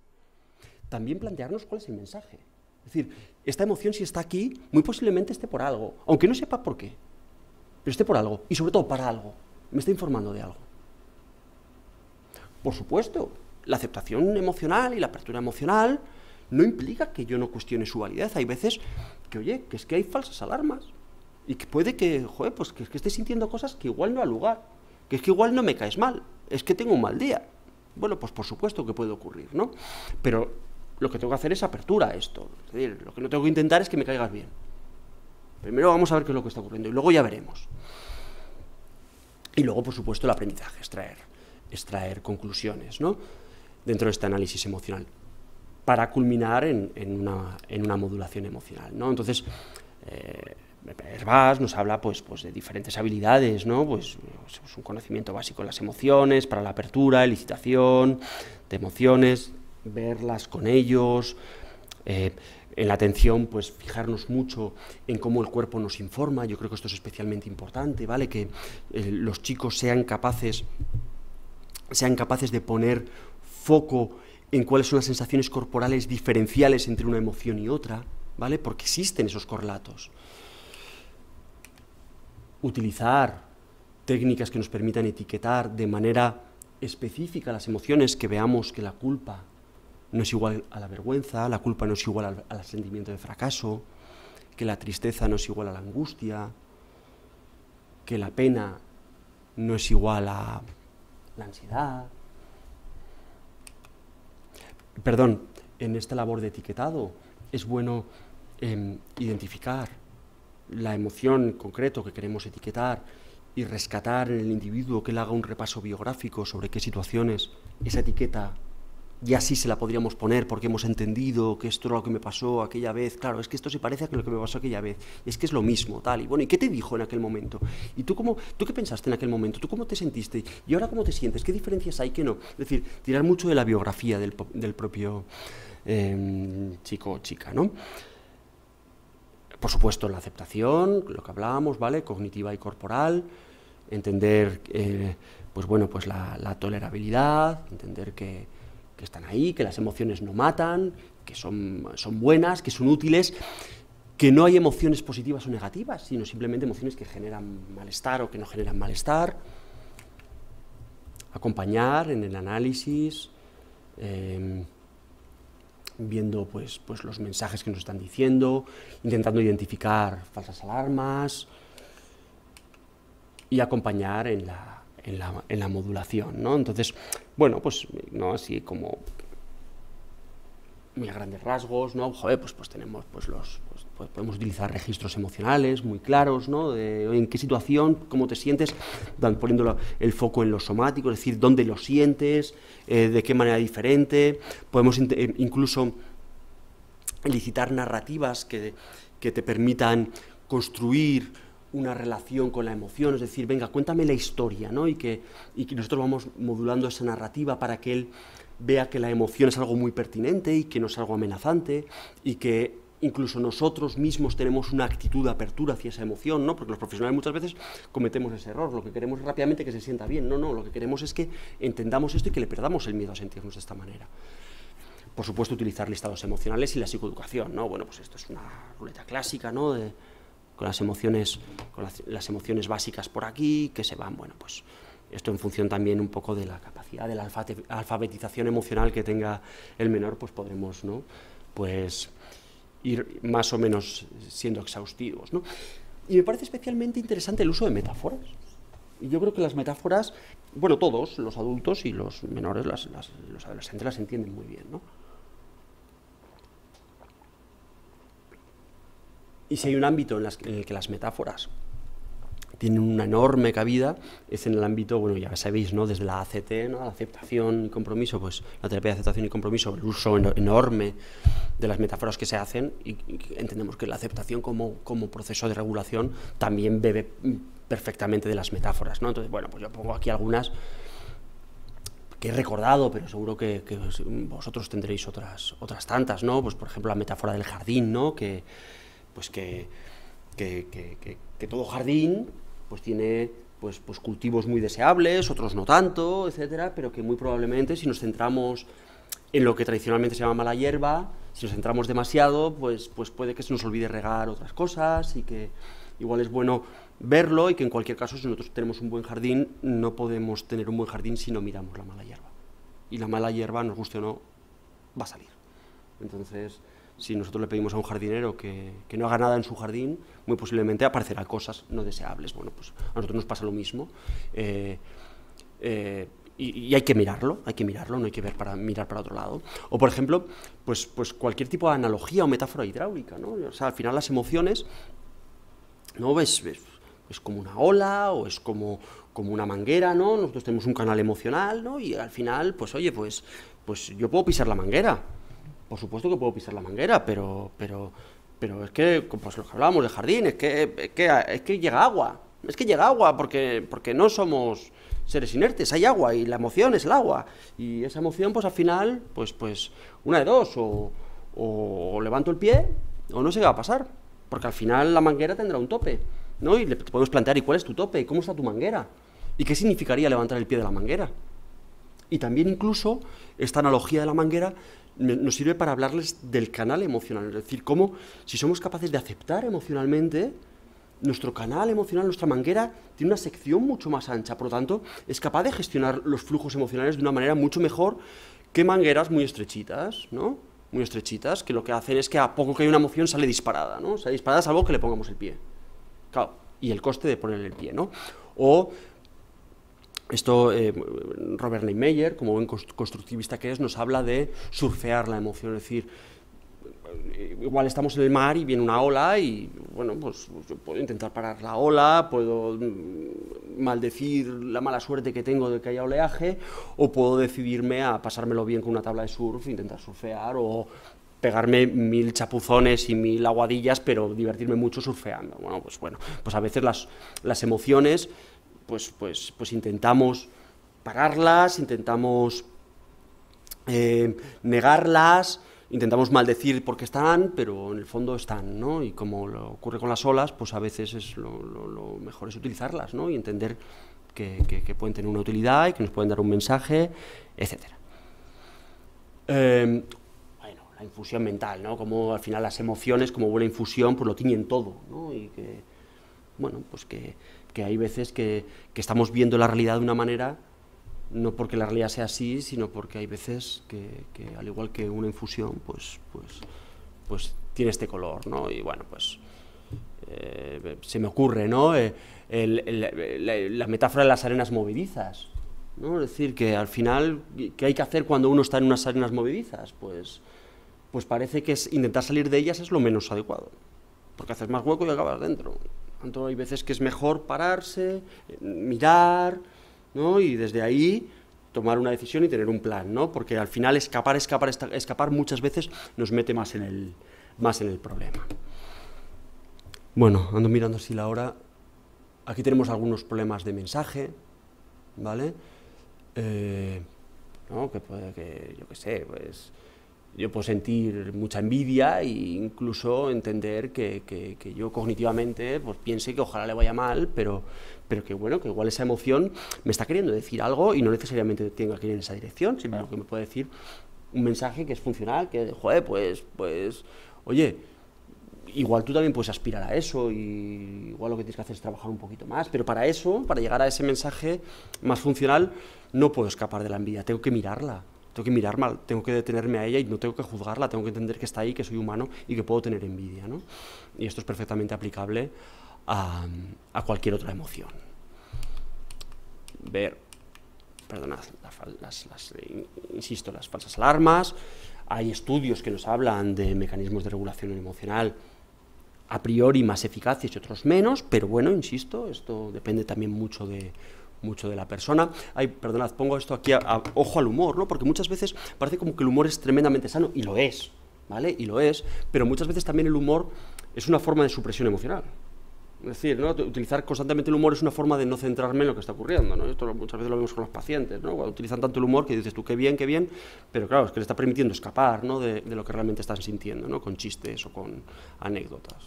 También plantearnos cuál es el mensaje. Es decir, esta emoción si está aquí, muy posiblemente esté por algo, aunque no sepa por qué, pero esté por algo, y sobre todo para algo. Me está informando de algo. Por supuesto, la aceptación emocional y la apertura emocional no implica que yo no cuestione su validez. Hay veces que, oye, que es que hay falsas alarmas. Y que puede que, joder, pues que, esté sintiendo cosas que igual no ha lugar. Que es que igual no me caes mal es que tengo un mal día. Bueno, pues por supuesto que puede ocurrir, ¿no? Pero lo que tengo que hacer es apertura a esto. Es decir, lo que no tengo que intentar es que me caigas bien. Primero vamos a ver qué es lo que está ocurriendo y luego ya veremos. Y luego, por supuesto, el aprendizaje, extraer, extraer conclusiones, ¿no? Dentro de este análisis emocional para culminar en, una, modulación emocional, ¿no? Entonces, eh, Herbás nos habla pues, pues, de diferentes habilidades, ¿no? Pues, pues, pues un conocimiento básico de las emociones, para la apertura, elicitación, de emociones, verlas con ellos. Eh, en la atención, pues fijarnos mucho en cómo el cuerpo nos informa. Yo creo que esto es especialmente importante, ¿vale? Que eh, los chicos sean capaces, sean capaces de poner foco en cuáles son las sensaciones corporales diferenciales entre una emoción y otra, ¿vale? Porque existen esos correlatos utilizar técnicas que nos permitan etiquetar de manera específica las emociones, que veamos que la culpa no es igual a la vergüenza, la culpa no es igual al, sentimiento de fracaso, que la tristeza no es igual a la angustia, que la pena no es igual a la ansiedad. Perdón, en esta labor de etiquetado es bueno em, identificar la emoción en concreto que queremos etiquetar y rescatar en el individuo que le haga un repaso biográfico sobre qué situaciones esa etiqueta ya sí se la podríamos poner porque hemos entendido que esto es lo que me pasó aquella vez, claro, es que esto se parece a lo que me pasó aquella vez, es que es lo mismo, tal, y bueno, ¿y qué te dijo en aquel momento? ¿Y tú, cómo, tú qué pensaste en aquel momento? ¿Tú cómo te sentiste? ¿Y ahora cómo te sientes? ¿Qué diferencias hay? que no? Es decir, tirar mucho de la biografía del, propio eh, chico o chica, ¿no? Por supuesto, la aceptación, lo que hablábamos, ¿vale? Cognitiva y corporal, entender, eh, pues bueno, pues la, tolerabilidad, entender que, están ahí, que las emociones no matan, que son, son buenas, que son útiles, que no hay emociones positivas o negativas, sino simplemente emociones que generan malestar o que no generan malestar. Acompañar en el análisis. Em, viendo pues, pues los mensajes que nos están diciendo, intentando identificar falsas alarmas y acompañar en la, en la, en la modulación. ¿no? Entonces, bueno, pues ¿no? así como muy grandes rasgos, ¿no? pues, pues tenemos pues los pues podemos utilizar registros emocionales muy claros, ¿no? en qué situación, cómo te sientes, poniendo el foco en lo somático, es decir, dónde lo sientes, eh, de qué manera diferente. Podemos eh, incluso licitar narrativas que, te permitan construir una relación con la emoción, es decir, venga, cuéntame la historia, ¿no? Y que, y que nosotros vamos modulando esa narrativa para que él vea que la emoción es algo muy pertinente y que no es algo amenazante y que incluso nosotros mismos tenemos una actitud de apertura hacia esa emoción, ¿no? Porque los profesionales muchas veces cometemos ese error, lo que queremos es rápidamente que se sienta bien, no, no, lo que queremos es que entendamos esto y que le perdamos el miedo a sentirnos de esta manera. Por supuesto, utilizar listados emocionales y la psicoeducación, ¿no? Bueno, pues esto es una ruleta clásica, ¿no? con las emociones, con las emociones básicas por aquí, que se van, bueno, pues esto en función también un poco de la capacidad de la alfabetización emocional que tenga el menor, pues podremos, ¿no? Pues ir más o menos siendo exhaustivos. Y me parece especialmente interesante el uso de metáforas. y Yo creo que las metáforas, bueno, todos, los adultos y los menores, las, los adolescentes las entienden muy bien. ¿no? Y si hay un ámbito en, en el que las metáforas tiene una enorme cabida es en el ámbito, bueno, ya sabéis, ¿no? desde la ACT, la aceptación y compromiso, pues la terapia de aceptación y compromiso, el uso enorme de las metáforas que se hacen y, entendemos que la aceptación como, como proceso de regulación también bebe perfectamente de las metáforas. ¿no? Entonces, bueno, pues yo pongo aquí algunas que he recordado, pero seguro que, vosotros tendréis otras, otras tantas, ¿no? Pues por ejemplo la metáfora del jardín, ¿no? Que, pues que, que, que todo jardín pues tiene pues, pues cultivos muy deseables, otros no tanto, etcétera, pero que muy probablemente si nos centramos en lo que tradicionalmente se llama mala hierba, si nos centramos demasiado, pues, pues puede que se nos olvide regar otras cosas y que igual es bueno verlo y que en cualquier caso si nosotros tenemos un buen jardín, no podemos tener un buen jardín si no miramos la mala hierba. Y la mala hierba, nos guste o no, va a salir. Entonces, si nosotros le pedimos a un jardinero que, no haga nada en su jardín, muy posiblemente aparecerá cosas no deseables. Bueno, pues a nosotros nos pasa lo mismo. Eh, eh, y, hay que mirarlo, hay que mirarlo, no hay que ver para, mirar para otro lado. O, por ejemplo, pues, pues cualquier tipo de analogía o metáfora hidráulica, ¿no? O sea, al final las emociones, ¿no? ves, es como una ola o es como, como una manguera, ¿no? Nosotros tenemos un canal emocional, ¿no? Y al final, pues oye, pues, pues yo puedo pisar la manguera, por supuesto que puedo pisar la manguera, pero, pero, pero es que, pues lo que hablábamos de jardín, es que, es que, llega agua, es que llega agua porque, porque no somos seres inertes, hay agua y la emoción es el agua. Y esa emoción, pues al final, pues, pues una de dos, o, levanto el pie o no sé qué va a pasar, porque al final la manguera tendrá un tope, ¿no? Y le podemos plantear, ¿y cuál es tu tope? ¿Y ¿Cómo está tu manguera? ¿Y qué significaría levantar el pie de la manguera? Y también incluso esta analogía de la manguera nos sirve para hablarles del canal emocional, es decir, cómo si somos capaces de aceptar emocionalmente, nuestro canal emocional, nuestra manguera, tiene una sección mucho más ancha, por lo tanto, es capaz de gestionar los flujos emocionales de una manera mucho mejor que mangueras muy estrechitas, ¿no? Muy estrechitas, que lo que hacen es que a poco que hay una emoción sale disparada, ¿no? Sale disparada salvo que le pongamos el pie. Claro, y el coste de ponerle el pie, ¿no? O esto, eh, Robert Neymeyer, como buen constructivista que es, nos habla de surfear la emoción, es decir, eh, igual estamos en el mar y viene una ola y, bueno, pues, pues yo puedo intentar parar la ola, puedo mm, maldecir la mala suerte que tengo de que haya oleaje, o puedo decidirme a pasármelo bien con una tabla de surf, intentar surfear, o pegarme mil chapuzones y mil aguadillas, pero divertirme mucho surfeando. Bueno, pues bueno, pues a veces las, las emociones pues, pues, pues intentamos pararlas, intentamos eh, negarlas, intentamos maldecir porque están, pero en el fondo están, ¿no? Y como lo ocurre con las olas, pues a veces es lo, mejor es utilizarlas, ¿no? Y entender que, pueden tener una utilidad y que nos pueden dar un mensaje, etc. Em, bueno, la infusión mental, ¿no? Como al final las emociones, como buena infusión, pues lo tiñen todo, ¿no? Y que, bueno, pues que que hay veces que, estamos viendo la realidad de una manera, no porque la realidad sea así, sino porque hay veces que, al igual que una infusión, pues, pues, pues tiene este color, ¿no? Y bueno, pues eh, se me ocurre, ¿no? Eh, la, metáfora de las arenas movedizas, Es decir, que al final, ¿qué hay que hacer cuando uno está en unas arenas movidizas? Pues, pues parece que es, intentar salir de ellas es lo menos adecuado, porque haces más hueco y acabas dentro hay veces que es mejor pararse, mirar, ¿no? Y desde ahí tomar una decisión y tener un plan, ¿no? Porque al final escapar, escapar, escapar muchas veces nos mete más en el, más en el problema. Bueno, ando mirando así la hora. Aquí tenemos algunos problemas de mensaje, ¿vale? Eh, ¿no? Que puede que, yo qué sé, pues yo puedo sentir mucha envidia e incluso entender que, que, yo cognitivamente pues, piense que ojalá le vaya mal, pero, pero que bueno, que igual esa emoción me está queriendo decir algo y no necesariamente tenga que ir en esa dirección, sino que me puede decir un mensaje que es funcional, que, joder, pues, pues, oye, igual tú también puedes aspirar a eso y igual lo que tienes que hacer es trabajar un poquito más, pero para eso, para llegar a ese mensaje más funcional, no puedo escapar de la envidia, tengo que mirarla, tengo que mirar mal, tengo que detenerme a ella y no tengo que juzgarla, tengo que entender que está ahí, que soy humano y que puedo tener envidia. ¿no? Y esto es perfectamente aplicable a, cualquier otra emoción. Ver, perdonad, eh, insisto, las falsas alarmas. Hay estudios que nos hablan de mecanismos de regulación emocional a priori más eficaces y otros menos, pero bueno, insisto, esto depende también mucho de mucho de la persona. perdonad, pongo esto aquí a, ojo al humor, ¿no? Porque muchas veces parece como que el humor es tremendamente sano, y lo es, ¿vale? Y lo es, pero muchas veces también el humor es una forma de supresión emocional. Es decir, utilizar constantemente el humor es una forma de no centrarme en lo que está ocurriendo. ¿no? Esto muchas veces lo vemos con los pacientes, ¿no? Cuando utilizan tanto el humor que dices tú qué bien, qué bien, pero claro, es que le está permitiendo escapar ¿no? de, lo que realmente están sintiendo, ¿no? con chistes o con anécdotas.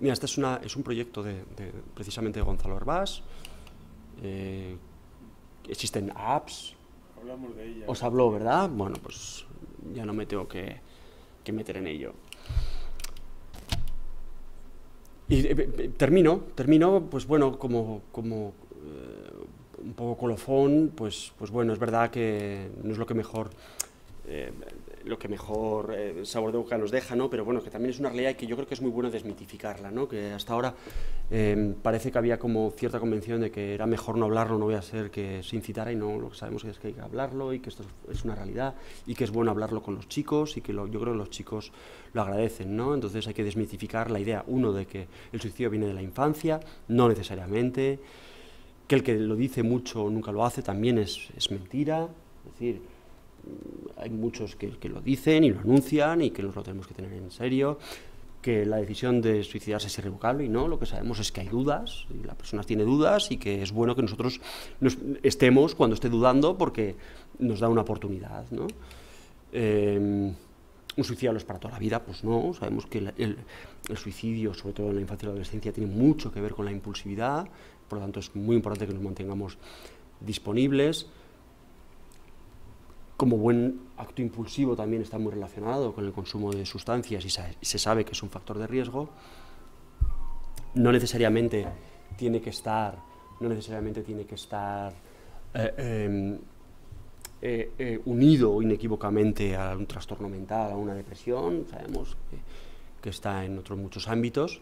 Mira, este es, es un proyecto de, de precisamente de Gonzalo Herbás, eh, existen apps. Os habló, ¿verdad? Bueno, pues ya no me tengo que, que meter en ello. Y eh, eh, termino, termino, pues bueno, como, como un poco colofón, pues, pues bueno, es verdad que no es lo que mejor lo que mejor eh, sabor de boca nos deja, ¿no? Pero bueno, que también es una realidad y que yo creo que es muy bueno desmitificarla, ¿no? Que hasta ahora eh, parece que había como cierta convención de que era mejor no hablarlo, no voy a ser que se incitara y no, lo que sabemos es que hay que hablarlo y que esto es una realidad y que es bueno hablarlo con los chicos y que lo, yo creo que los chicos lo agradecen, ¿no? Entonces hay que desmitificar la idea, uno, de que el suicidio viene de la infancia, no necesariamente, que el que lo dice mucho nunca lo hace también es, es mentira, es decir hay muchos que, lo dicen y lo anuncian y que nos lo tenemos que tener en serio, que la decisión de suicidarse es irrevocable y no, lo que sabemos es que hay dudas, y la persona tiene dudas y que es bueno que nosotros estemos cuando esté dudando porque nos da una oportunidad. ¿no? Em, ¿Un suicidio es para toda la vida? Pues no, sabemos que el, suicidio, sobre todo en la infancia y la adolescencia, tiene mucho que ver con la impulsividad, por lo tanto es muy importante que nos mantengamos disponibles como buen acto impulsivo también está muy relacionado con el consumo de sustancias y se sabe que es un factor de riesgo, no necesariamente tiene que estar, no necesariamente tiene que estar eh, em, eh, eh, unido inequívocamente a un trastorno mental, a una depresión, sabemos que, que está en otros muchos ámbitos,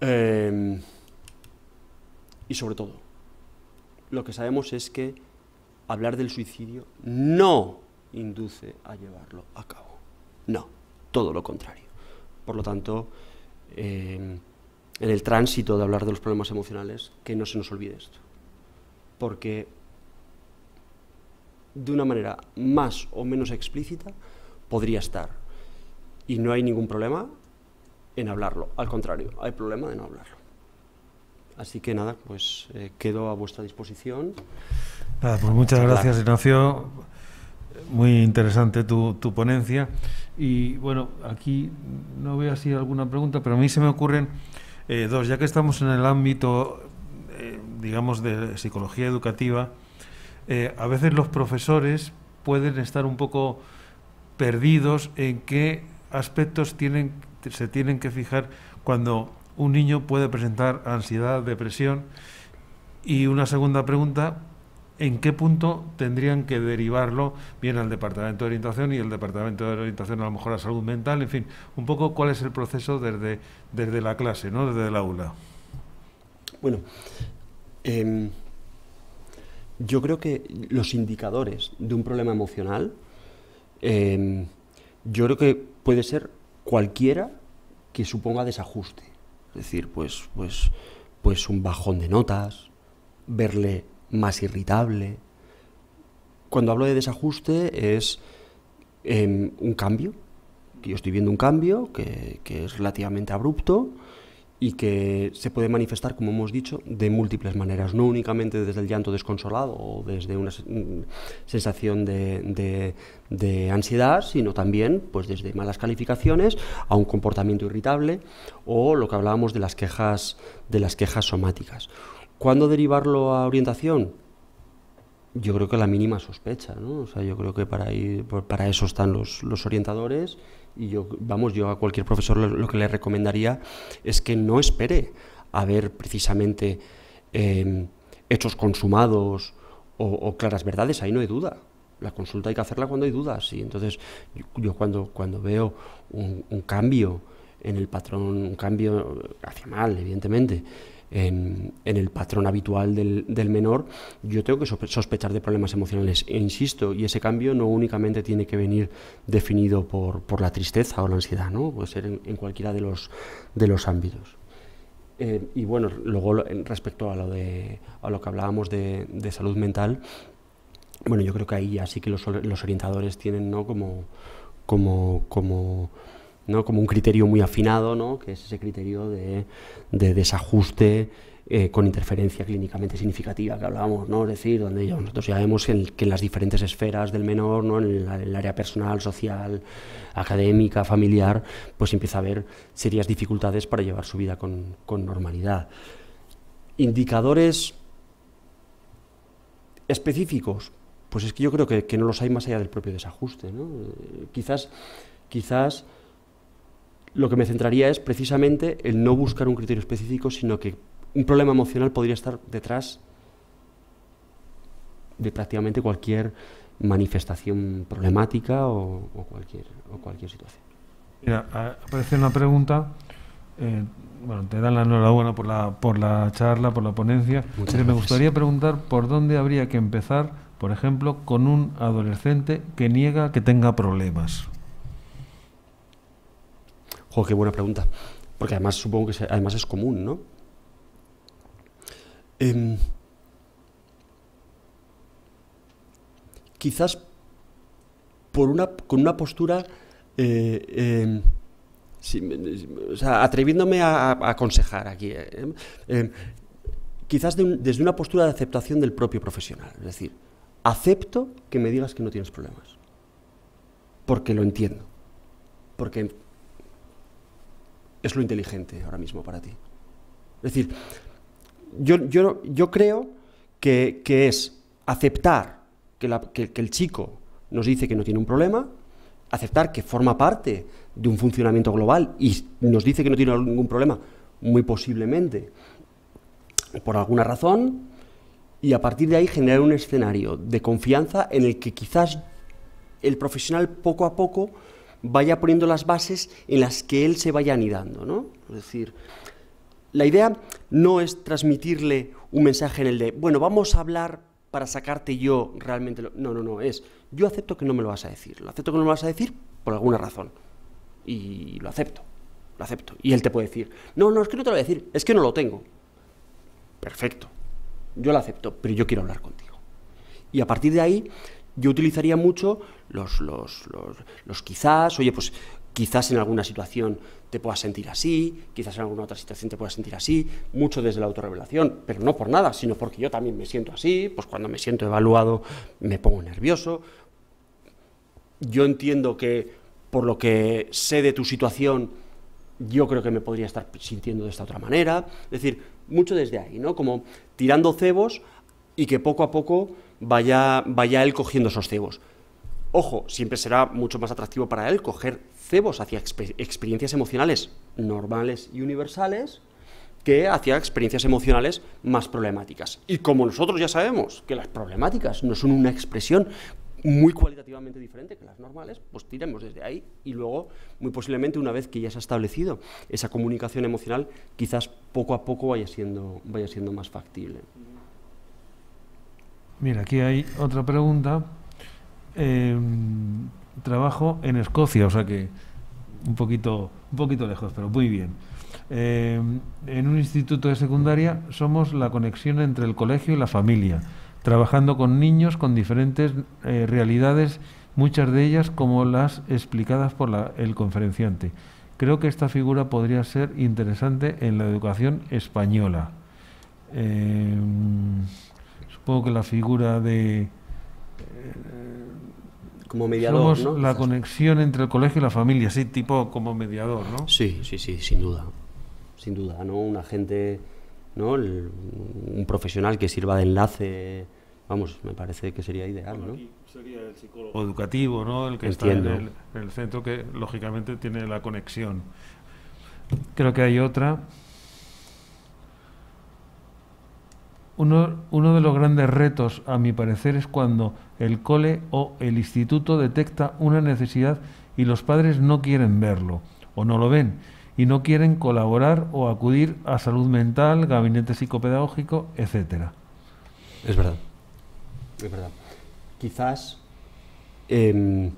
em, y sobre todo, lo que sabemos es que hablar del suicidio no induce a llevarlo a cabo. No, todo lo contrario. Por lo tanto, em, en el tránsito de hablar de los problemas emocionales, que no se nos olvide esto. Porque de una manera más o menos explícita podría estar. Y no hay ningún problema en hablarlo. Al contrario, hay problema de no hablarlo. Así que nada, pues eh, quedo a vuestra disposición. Pues muchas gracias, Ignacio. Muy interesante tu, ponencia. Y bueno, aquí no veo así alguna pregunta, pero a mí se me ocurren eh, dos, ya que estamos en el ámbito, eh, digamos, de psicología educativa, eh, a veces los profesores pueden estar un poco perdidos en qué aspectos tienen, se tienen que fijar cuando un niño puede presentar ansiedad, depresión. Y una segunda pregunta, en qué punto tendrían que derivarlo bien al Departamento de Orientación y el Departamento de Orientación a lo mejor a salud mental, en fin, un poco cuál es el proceso desde, desde la clase, ¿no? desde el aula. Bueno, em, yo creo que los indicadores de un problema emocional, em, yo creo que puede ser cualquiera que suponga desajuste. Es decir, pues, pues, pues un bajón de notas, verle más irritable. Cuando hablo de desajuste es em, un cambio, yo estoy viendo un cambio que, es relativamente abrupto y que se puede manifestar, como hemos dicho, de múltiples maneras, no únicamente desde el llanto desconsolado o desde una mm, sensación de, ansiedad, sino también pues, desde malas calificaciones a un comportamiento irritable o lo que hablábamos de las quejas, de las quejas somáticas. ¿Cuándo derivarlo a orientación? Yo creo que la mínima sospecha, ¿no? O sea, yo creo que para, ir, para eso están los, los orientadores y yo, vamos, yo a cualquier profesor lo, que le recomendaría es que no espere a ver precisamente em, hechos consumados o, claras verdades, ahí no hay duda. La consulta hay que hacerla cuando hay dudas. Y entonces yo, cuando, cuando veo un, un cambio en el patrón, un cambio hacia mal, evidentemente, en, el patrón habitual del, menor, yo tengo que sospechar de problemas emocionales. E insisto, y ese cambio no únicamente tiene que venir definido por, la tristeza o la ansiedad, ¿no? Puede ser en, cualquiera de los, de los ámbitos. Eh, y bueno, luego respecto a lo, de, a lo que hablábamos de, salud mental, bueno, yo creo que ahí así que los, orientadores tienen, ¿no? Como, como, como como un criterio muy afinado, que es ese criterio de, desajuste eh, con interferencia clínicamente significativa que hablábamos, ¿no? es decir, donde nosotros ya vemos que en, las diferentes esferas del menor, en el, área personal, social, académica, familiar, pues empieza a haber serias dificultades para llevar su vida con, normalidad. Indicadores específicos, pues es que yo creo que, no los hay más allá del propio desajuste. ¿no? Eh, quizás, quizás lo que me centraría es precisamente el no buscar un criterio específico, sino que un problema emocional podría estar detrás de prácticamente cualquier manifestación problemática o, cualquier, o cualquier situación. Mira, aparece una pregunta. Eh, bueno, te dan la enhorabuena por la, por la charla, por la ponencia. me gustaría preguntar por dónde habría que empezar, por ejemplo, con un adolescente que niega que tenga problemas. Joder, qué buena pregunta. Porque además supongo que además es común, ¿no? Em, quizás por una, con una postura, eh, em, o sea, atreviéndome a, aconsejar aquí, eh, em, quizás desde una postura de aceptación del propio profesional. Es decir, acepto que me digas que no tienes problemas, porque lo entiendo, porque es lo inteligente ahora mismo para ti. Es decir, yo, yo, creo que, es aceptar que, que el chico nos dice que no tiene un problema, aceptar que forma parte de un funcionamiento global y nos dice que no tiene ningún problema, muy posiblemente, por alguna razón, y a partir de ahí generar un escenario de confianza en el que quizás el profesional poco a poco vaya poniendo las bases en las que él se vaya anidando. ¿no? Es decir, la idea no es transmitirle un mensaje en el de, bueno, vamos a hablar para sacarte yo realmente No, no, no, es, yo acepto que no me lo vas a decir, lo acepto que no me lo vas a decir por alguna razón, y lo acepto, lo acepto. Y él te puede decir, no, no, es que no te lo voy a decir, es que no lo tengo. Perfecto, yo lo acepto, pero yo quiero hablar contigo. Y a partir de ahí, yo utilizaría mucho los, quizás, oye, pues quizás en alguna situación te puedas sentir así, quizás en alguna otra situación te puedas sentir así, mucho desde la autorrevelación, pero no por nada, sino porque yo también me siento así, pues cuando me siento evaluado me pongo nervioso. Yo entiendo que por lo que sé de tu situación, yo creo que me podría estar sintiendo de esta otra manera. Es decir, mucho desde ahí, ¿no? Como tirando cebos y que poco a poco vaya, vaya él cogiendo esos cebos. Ojo, siempre será mucho más atractivo para él coger cebos hacia experiencias emocionales normales y universales que hacia experiencias emocionales más problemáticas. Y como nosotros ya sabemos que las problemáticas no son una expresión muy cualitativamente diferente que las normales, pues tiremos desde ahí y luego, muy posiblemente, una vez que ya se ha establecido esa comunicación emocional, quizás poco a poco vaya siendo, vaya siendo más factible. Mira, aquí hay otra pregunta Em, trabajo en Escocia, o sea que un poquito, un poquito lejos, pero muy bien. Em, en un instituto de secundaria somos la conexión entre el colegio y la familia, trabajando con niños con diferentes eh, realidades, muchas de ellas como las explicadas por el conferenciante. Creo que esta figura podría ser interesante en la educación española. Em, supongo que la figura de eh, como mediador. la conexión entre el colegio y la familia, sí, tipo como mediador, ¿no? Sí, sí, sí, sin duda. Sin duda, ¿no? Un agente, ¿no? un profesional que sirva de enlace, vamos, me parece que sería ideal, ¿no? educativo, ¿no? El que está en el centro que, lógicamente, tiene la conexión. Creo que hay otra. Uno, uno, de los grandes retos, a mi parecer, es cuando el cole o el instituto detecta una necesidad y los padres no quieren verlo o no lo ven y no quieren colaborar o acudir a salud mental, gabinete psicopedagógico, etcétera. Es verdad. Es verdad. Quizás. Em,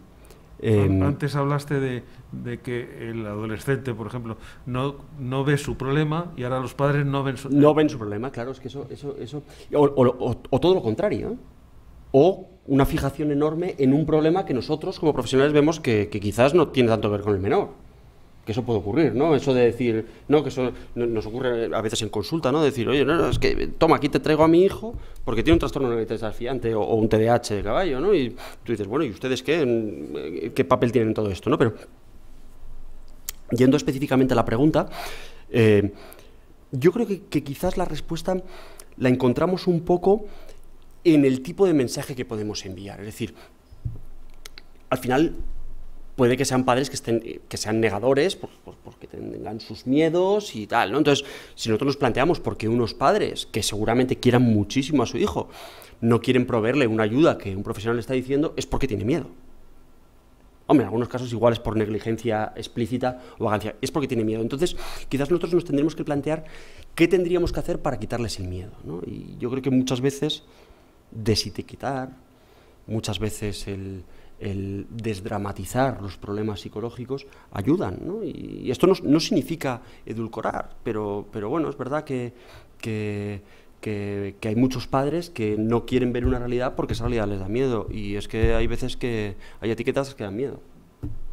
em, antes hablaste de de que el adolescente, por ejemplo, no, no ve su problema y ahora los padres no ven su problema. No ven su problema, claro, es que eso... eso, eso o, o, todo lo contrario, ¿eh? o una fijación enorme en un problema que nosotros como profesionales vemos que, quizás no tiene tanto que ver con el menor. Que eso puede ocurrir, ¿no? Eso de decir, no, que eso nos ocurre a veces en consulta, ¿no? Decir, oye, no, es que toma, aquí te traigo a mi hijo porque tiene un trastorno desafiante o, o un TDAH de caballo, ¿no? Y tú dices, bueno, ¿y ustedes qué? ¿Qué papel tienen en todo esto, no? Pero Yendo específicamente a la pregunta, eh, yo creo que, quizás la respuesta la encontramos un poco en el tipo de mensaje que podemos enviar. Es decir, al final puede que sean padres que, estén, eh, que sean negadores porque tengan sus miedos y tal. ¿no? Entonces, si nosotros nos planteamos por qué unos padres que seguramente quieran muchísimo a su hijo no quieren proveerle una ayuda que un profesional le está diciendo, es porque tiene miedo. Hombre, en algunos casos igual es por negligencia explícita o vagancia, es porque tiene miedo. Entonces, quizás nosotros nos tendremos que plantear qué tendríamos que hacer para quitarles el miedo. Y yo creo que muchas veces quitar muchas veces el, desdramatizar los problemas psicológicos ayudan. Y, esto no, significa edulcorar, pero, pero bueno, es verdad que que, hay muchos padres que no quieren ver una realidad porque esa realidad les da miedo. Y es que hay veces que hay etiquetas que dan miedo.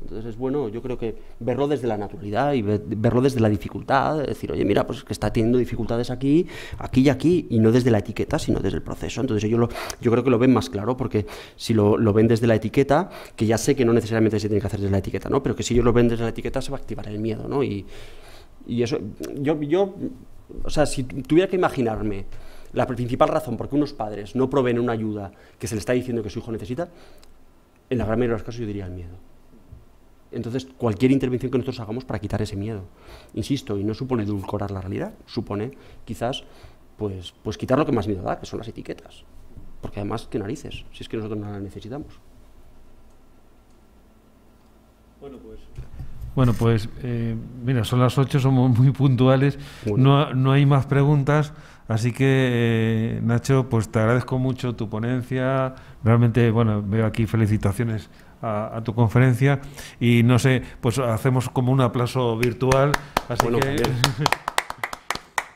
Entonces es bueno, yo creo que verlo desde la naturalidad y verlo desde la dificultad, decir, oye, mira, pues que está teniendo dificultades aquí, aquí y aquí, y no desde la etiqueta, sino desde el proceso. Entonces yo lo, yo creo que lo ven más claro, porque si lo, lo, ven desde la etiqueta, que ya sé que no necesariamente se tiene que hacer desde la etiqueta, ¿no? Pero que si ellos lo ven desde la etiqueta se va a activar el miedo, ¿no? Y, y eso, yo, yo o sea, si tuviera que imaginarme la principal razón por qué unos padres no proveen una ayuda que se le está diciendo que su hijo necesita, en la gran mayoría de los casos yo diría el miedo. Entonces, cualquier intervención que nosotros hagamos para quitar ese miedo, insisto, y no supone edulcorar la realidad, supone quizás pues, pues quitar lo que más miedo da, que son las etiquetas. Porque además, qué narices, si es que nosotros no las necesitamos. Bueno, pues bueno, pues eh, mira, son las ocho, somos (laughs) muy puntuales, no, no hay más preguntas, así que eh, Nacho, pues te agradezco mucho tu ponencia, realmente, bueno, veo aquí felicitaciones a, tu conferencia y no sé, pues hacemos como un aplauso virtual, así que... (laughs)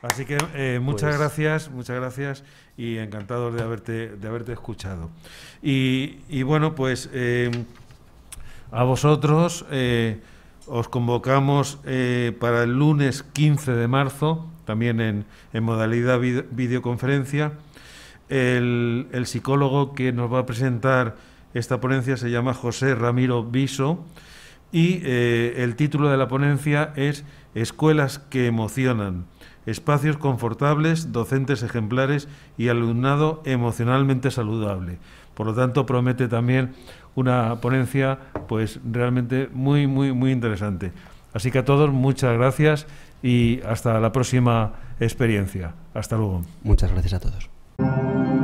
Así que eh, muchas pues gracias, muchas gracias y encantado de haberte, de haberte escuchado. Y, y bueno, pues a vosotros os convocamos eh, para el lunes 15 de marzo, también en, modalidad videoconferencia. El, psicólogo que nos va a presentar esta ponencia se llama José Ramiro Viso y eh, el título de la ponencia es Escuelas que emocionan, espacios confortables, docentes ejemplares y alumnado emocionalmente saludable. Por lo tanto, promete también una ponencia pues realmente muy, muy, muy interesante. Así que a todos muchas gracias y hasta la próxima experiencia. Hasta luego. Muchas gracias a todos.